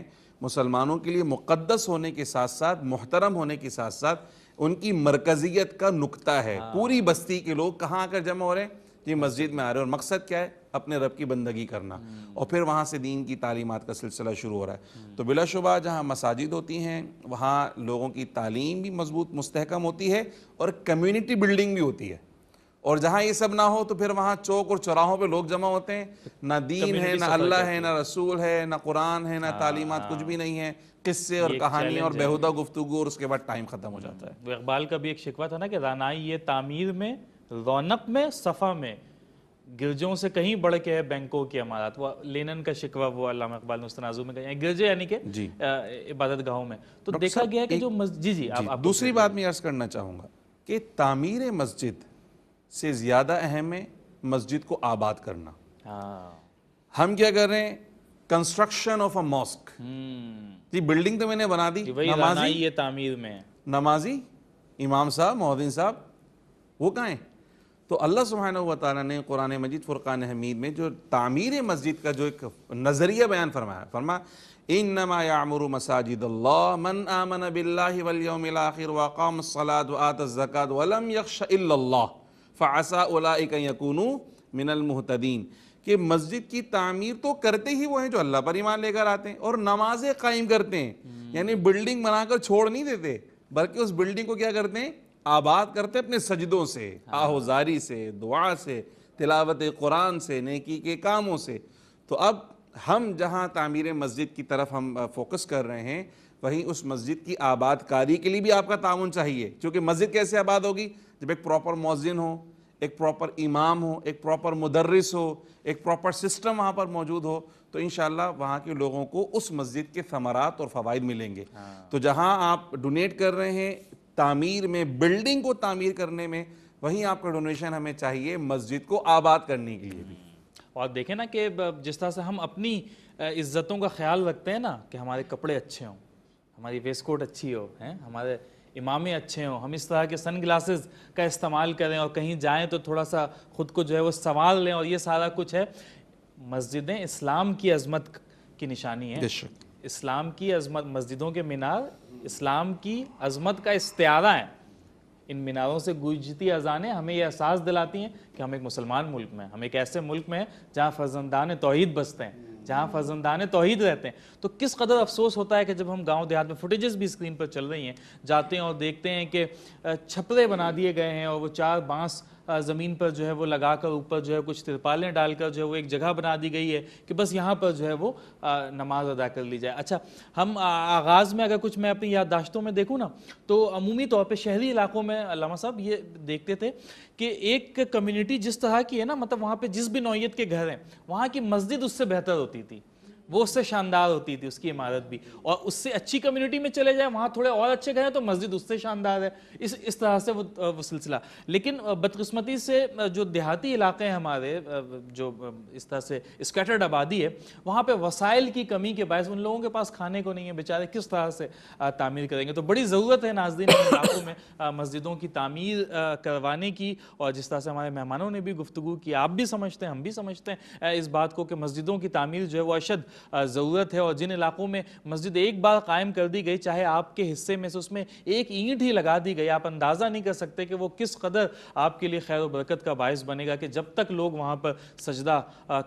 मुसलमानों के लिए मुक़दस होने के साथ साथ मोहतरम होने के साथ साथ उनकी मरकजियत का नुकता है हाँ। पूरी बस्ती के लोग कहाँ आकर जमा हो रहे हैं ये मस्जिद में आ रहे हैं और मकसद क्या है अपने रब की बंदगी करना हम्म। और फिर वहाँ से दीन की तालीमत का सिलसिला शुरू हो रहा है तो बिलाशुबा जहाँ मसाजिद होती हैं वहाँ लोगों की तालीम भी मजबूत मुस्तकम होती है और कम्यूनिटी बिल्डिंग भी होती है और जहां ये सब ना हो तो फिर वहां चौक और चौराहों पे लोग जमा होते हैं ना दीन है ना अल्लाह है ना रसूल है ना कुरान है ना तालीमत हाँ। कुछ भी नहीं है किस्से और कहानी और बेहुदा गुफ्तु और उसके बाद टाइम ख़त्म हो जाता है इकबाल का भी एक शिकवा था ना कि रानाई ये तामीर में रौनक में सफ़ा में गिरजों से कहीं बढ़ के है बैंकों की इमारत वो लेनन का शिकवा वो अल्लाह इकबाल ने तनाजू में कहीं गिरजे यानी कि इबादत गाहों में तो देखा गया कि जो जी जी, आप, दूसरी बात मैं अर्ज करना चाहूंगा कि तामीर मस्जिद से ज़्यादा अहम है मस्जिद को आबाद करना हाँ। हम क्या कर रहे हैं कंस्ट्रक्शन ऑफ अ मॉस्क जी बिल्डिंग तो मैंने बना दी नमाजी ये तामीर में नमाजी इमाम साहब मोहद्दीन साहब वो कहाँ हैं तो अल्लाह सुबहान वाली ने कुरान मजीद फ़ुरक़ान हमीद में जो तामीर मस्जिद का जो एक नज़रिया बयान फरमाया फरमा इन नमायामर मसाजिद मन आमन सलाद वलम फ़ासा उलाकूनू मिनल मुहतदीन कि मस्जिद की तामीर तो करते ही वो हैं जो अल्लाह पर ईमान लेकर आते हैं और नमाजें कायम करते हैं हम्म। यानी बिल्डिंग बनाकर छोड़ नहीं देते बल्कि उस बिल्डिंग को क्या करते हैं आबाद करते अपने सजदों से हाँ। आहोजारी से दुआ से तिलावत कुरान से नेकी के कामों से तो अब हम जहाँ तामीर मस्जिद की तरफ हम फोकस कर रहे हैं वहीं उस मस्जिद की आबादकारी के लिए भी आपका ताउन चाहिए क्योंकि मस्जिद कैसे आबाद होगी जब एक प्रॉपर मौजिन हो एक प्रॉपर इमाम हो एक प्रॉपर मुदरस हो एक प्रॉपर सिस्टम वहाँ पर मौजूद हो तो इन वहाँ के लोगों को उस मस्जिद के समरात और फ़वाद मिलेंगे हाँ। तो जहाँ आप डोनेट कर रहे हैं तामीर में बिल्डिंग को तामीर करने में वहीं आपका डोनेशन हमें चाहिए मस्जिद को आबाद करने के लिए भी हम्म। और देखें ना कि जिस तरह से हम अपनी इज़्ज़तों का ख्याल रखते हैं ना कि हमारे कपड़े अच्छे हों हमारी वेस्टकोट अच्छी हो हैं हमारे इमामे अच्छे हों हम इस तरह के सन ग्लासेस का इस्तेमाल करें और कहीं जाएं तो थोड़ा सा ख़ुद को जो है वो संभाल लें और ये सारा कुछ है मस्जिदें इस्लाम की अजमत की निशानी है इस्लाम की अजमत मस्जिदों के मीनार इस्लाम की अजमत का इस्तारा है इन मीनारों से गुजती अजानें हमें यह एहसास दिलाती हैं कि हम एक मुसलमान मुल्क में हम एक ऐसे मुल्क में हैं जहाँ फर्जंदान तोहद बसते हैं जहाँ फर्जंदान तोहहीद रहते हैं तो किस कदर अफसोस होता है कि जब हम गाँव देहात में फुटेजेस भी स्क्रीन पर चल रही हैं जाते हैं और देखते हैं कि छपरे बना दिए गए हैं और वो चार बाँस ज़मीन पर जो है वो लगाकर ऊपर जो है कुछ तिरपालें डालकर जो है वो एक जगह बना दी गई है कि बस यहाँ पर जो है वो नमाज अदा कर ली जाए अच्छा हम आगाज़ में अगर कुछ मैं अपनी याददाश्तों में देखूँ ना तो अमूमी तौर पर शहरी इलाकों में अलामा साहब ये देखते थे कि एक कम्युनिटी जिस तरह की है ना मतलब वहाँ पर जिस भी नौीयत के घर हैं वहाँ की मस्जिद उससे बेहतर होती थी वो उससे शानदार होती थी उसकी इमारत भी और उससे अच्छी कम्युनिटी में चले जाए वहाँ थोड़े और अच्छे घर हैं तो मस्जिद उससे शानदार है इस इस तरह से वो वो सिलसिला लेकिन बदकस्मती से जो देहाती इलाके हैं हमारे जो इस तरह से स्कैटर्ड आबादी है वहाँ पे वसाइल की कमी के बायस उन लोगों के पास खाने को नहीं है बेचारे किस तरह से तामीर करेंगे तो बड़ी ज़रूरत है नाजदीन इलाकों में मस्जिदों की तामीर करवाने की और जिस तरह से हमारे मेहमानों ने भी गुफ्तु की आप भी समझते हैं हम भी समझते हैं इस बात को कि मस्जिदों की तामीर जो है वो अशद ज़रूरत है और जिन इलाकों में मस्जिद एक बार कायम कर दी गई चाहे आपके हिस्से में से उसमें एक ईंट ही लगा दी गई आप अंदाज़ा नहीं कर सकते कि वो किस कदर आपके लिए खैर बरकत का बायस बनेगा कि जब तक लोग वहाँ पर सजदा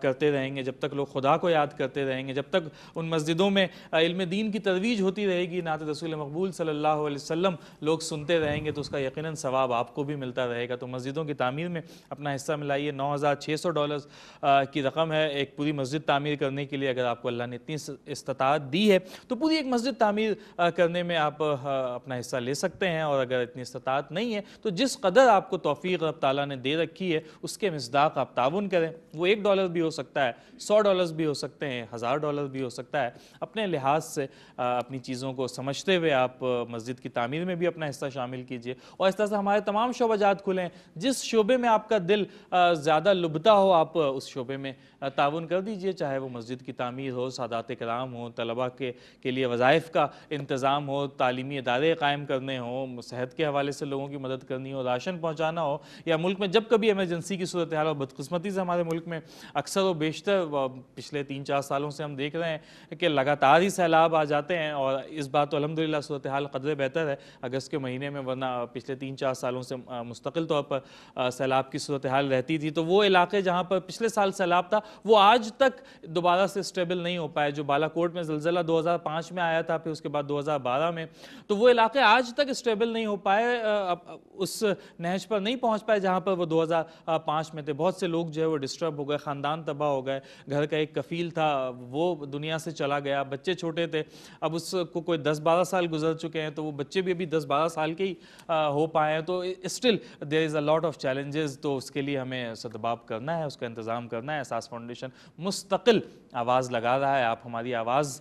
करते रहेंगे जब तक लोग खुदा को याद करते रहेंगे जब तक उन मस्जिदों में इल्म दीन की तरवीज होती रहेगी नात रसूल मकबूल सल्ला वसम लोग सुनते रहेंगे तो उसका यकीन सवाब आपको भी मिलता रहेगा तो मस्जिदों की तमीर में अपना हिस्सा मिलाइए नौ हज़ार छः सौ डॉलर की रकम है एक पूरी मस्जिद तामीर करने के लिए अगर आप आपको अल्लाह ने इतनी इस्तात दी है तो पूरी एक मस्जिद तामीर करने में आप अपना हिस्सा ले सकते हैं और अगर इतनी इस्तात नहीं है तो जिस कदर आपको तोफ़ी रब ताली ने दे रखी है उसके मजदाक आप ताउन करें वो एक डॉलर भी हो सकता है सौ डॉलर्स भी हो सकते हैं हज़ार डॉलर भी हो सकता है अपने लिहाज से अपनी चीज़ों को समझते हुए आप मस्जिद की तमीर में भी अपना हिस्सा शामिल कीजिए और इस तरह से हमारे तमाम शोबाजात खुले हैं जिस शोबे में आपका दिल ज़्यादा लुभता हो आप उस शोबे में ताउन कर दीजिए चाहे वो मस्जिद की तमीर तमीज़ हो सादात कराम हो तलबा के के लिए वज़ाइफ का इंतज़ाम हो तलीमी इदारे कायम करने हों सेहत के हवाले से लोगों की मदद करनी हो राशन पहुँचाना हो या मुल्क में जब कभी एमरजेंसी की सूरत हाल और बदकस्मती से हमारे मुल्क में अक्सर व बेशतर पिछले तीन चार सालों से हम देख रहे हैं कि लगातार ही सैलाब आ जाते हैं और इस बार तो अलहमदिल्ला सूरत हाल कदर बेहतर है अगस्त के महीने में वरना पिछले तीन चार सालों से मुस्तकिल तौर पर सैलाब की सूरत हाल रहती थी तो वो इलाके जहाँ पर पिछले साल सैलाब था वो आज तक दोबारा से स्टेबल मुंतकिल नहीं हो पाए जो बालाकोट में जलजिला 2005 में आया था फिर उसके बाद 2012 में तो वो इलाके आज तक स्टेबल नहीं हो पाए उस नहज पर नहीं पहुंच पाए जहां पर वो 2005 में थे बहुत से लोग जो है वो डिस्टर्ब हो गए ख़ानदान तबाह हो गए घर का एक कफील था वो दुनिया से चला गया बच्चे छोटे थे अब उसको कोई दस बारह साल गुजर चुके हैं तो वो बच्चे भी अभी दस बारह साल के ही हो पाए हैं तो still there is a lot of challenges तो उसके लिए हमें सदबाब करना है उसका इंतज़ाम करना है एहसास फाउंडेशन मुस्तकिल आवाज़ लगा रहा है आप हमारी आवाज़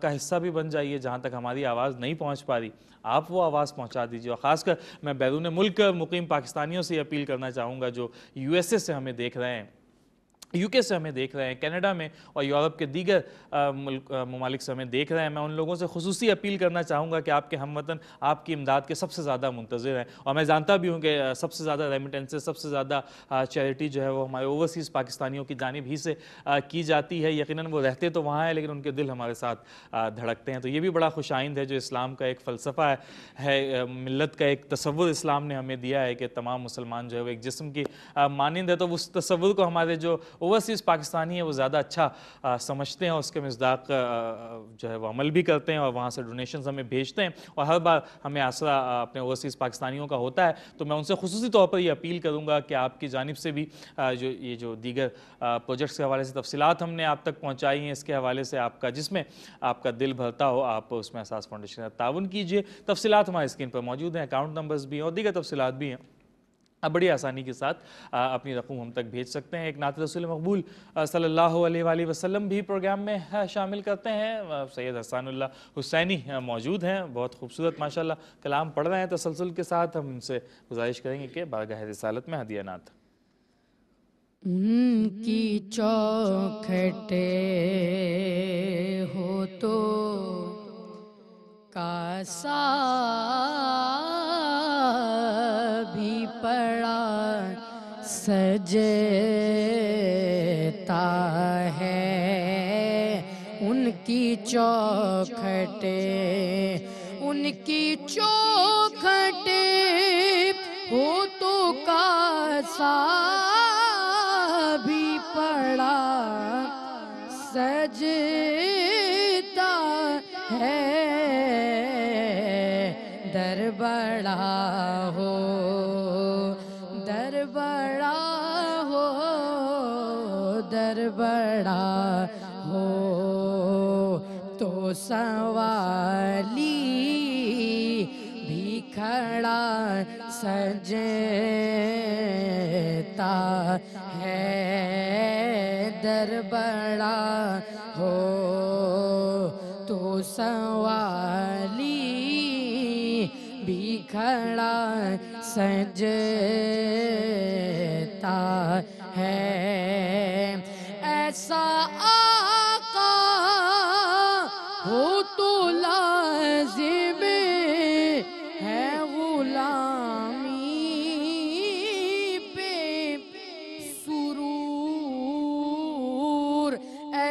का हिस्सा भी बन जाइए जहाँ तक हमारी आवाज़ नहीं पहुँच पा रही आप वो आवाज़ पहुँचा दीजिए और ख़ासकर मैं बैरून मुल्क मुकीम पाकिस्तानियों से अपील करना चाहूँगा जो यू से हमें देख रहे हैं यूके से हमें देख रहे हैं कनाडा में और यूरोप के दीगर ममालिक से हमें देख रहे हैं मैं उन लोगों से खसूस अपील करना चाहूँगा कि आपके हम वतन आपकी इमदाद के सबसे ज़्यादा मुंतज़र हैं और मैं जानता भी हूँ कि सबसे ज़्यादा रेमिटेंसेज सबसे ज़्यादा चैरिटी जो है वो हमारे ओवरसीज़ पाकिस्तानियों की जानब ही से की जाती है यकीन वो रहते तो वहाँ हैं लेकिन उनके दिल हमारे साथ धड़कते हैं तो ये भी बड़ा खुश आइंद है जो इस्लाम का एक फ़लसफ़ा है, है मिलत का एक तस्वुर इस्लाम ने हमें दिया है कि तमाम मुसलमान जो है वो एक जिसम की मानंद है तो उस तस्वुर को हमारे जो ओवरसीज़ पाकिस्तानी है वो ज़्यादा अच्छा आ, समझते हैं उसके मजदाक जो है वो अमल भी करते हैं और वहाँ से डोनेशन हमें भेजते हैं और हर बार हमें आसरा अपने ओवरसीज़ पाकिस्तानियों का होता है तो मैं उनसे खसूसी तौर पर यह अपील करूँगा कि आपकी जानब से भी जो ये जो दीगर प्रोजेक्ट्स के हवाले से तफसीत हमने आप तक पहुँचाई हैं इसके हवाले से आपका जिसमें आपका दिल भरता हो आप उसमें एहसास फाउंडेशन का ताउन कीजिए तफसीत हमारे स्क्रीन पर मौजूद हैं अकाउंट नंबर्स भी हैं और दीगर तफसीत भी हैं आप बड़ी आसानी के साथ अपनी रकूम हम तक भेज सकते हैं एक नात रसूल मकबूल सल्ला वसलम भी प्रोग्राम में शामिल करते हैं सैयद हसानुल्ला हुसैनी मौजूद हैं बहुत खूबसूरत माशाल्लाह कलाम पढ़ रहे हैं तसलसल के साथ हम उनसे गुजारिश करेंगे कि बारगाह रसालत में हदिया नात उनकी चौखटे हो तो कासा सजता है उनकी चौखटे उनकी चौखटे हो तो कासा भी पड़ा सजता है दर बड़ा हो बड़ा हो तो सवाली भी खड़ा सजता है दर बड़ा हो तो सवाली भी खड़ा सजता ऐसा आका हो तो लाजिम है गुलामी पे सुरूर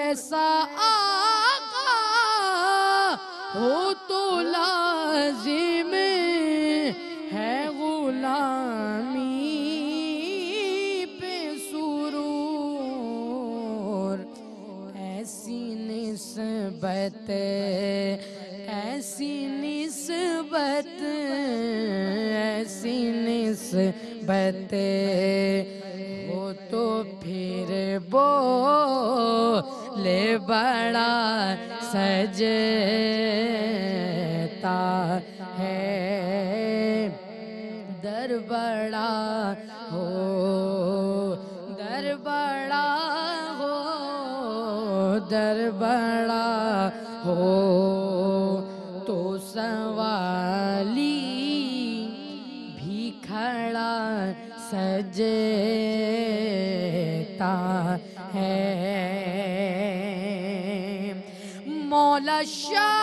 ऐसा आका हो तो ते ऐसी निस्बत ऐसी निस्बत वो तो फिर बो ले बड़ा सजता हो तो सवाली भी खड़ा सजता है मौला शाह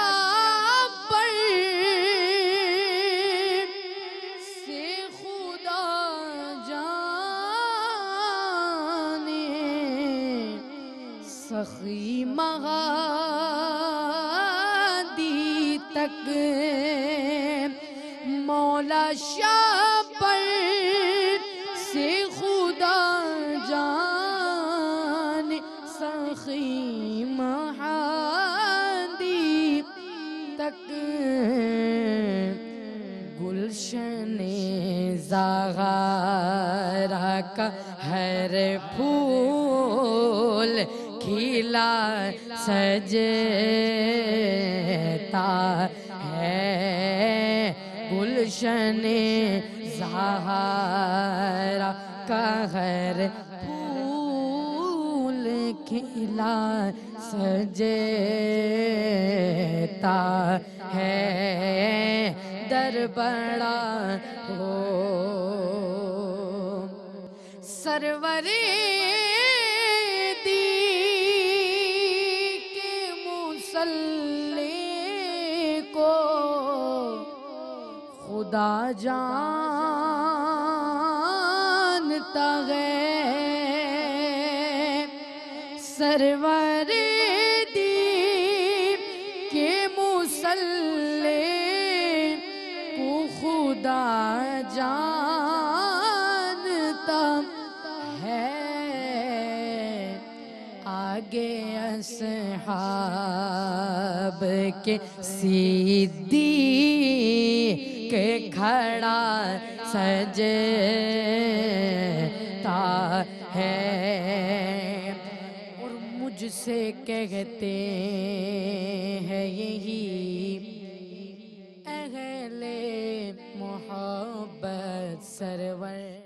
जागारा का हर फूल खिला सजता है गुलशन जहारा का हर फूल खिला सजता है दर बड़ा हो सरवर के मुसल्ले को खुदा जानता है सरवर सहाब के सीधी के खड़ा सज से है और मुझसे कहते हैं यही अहले मोहब्बत सरवर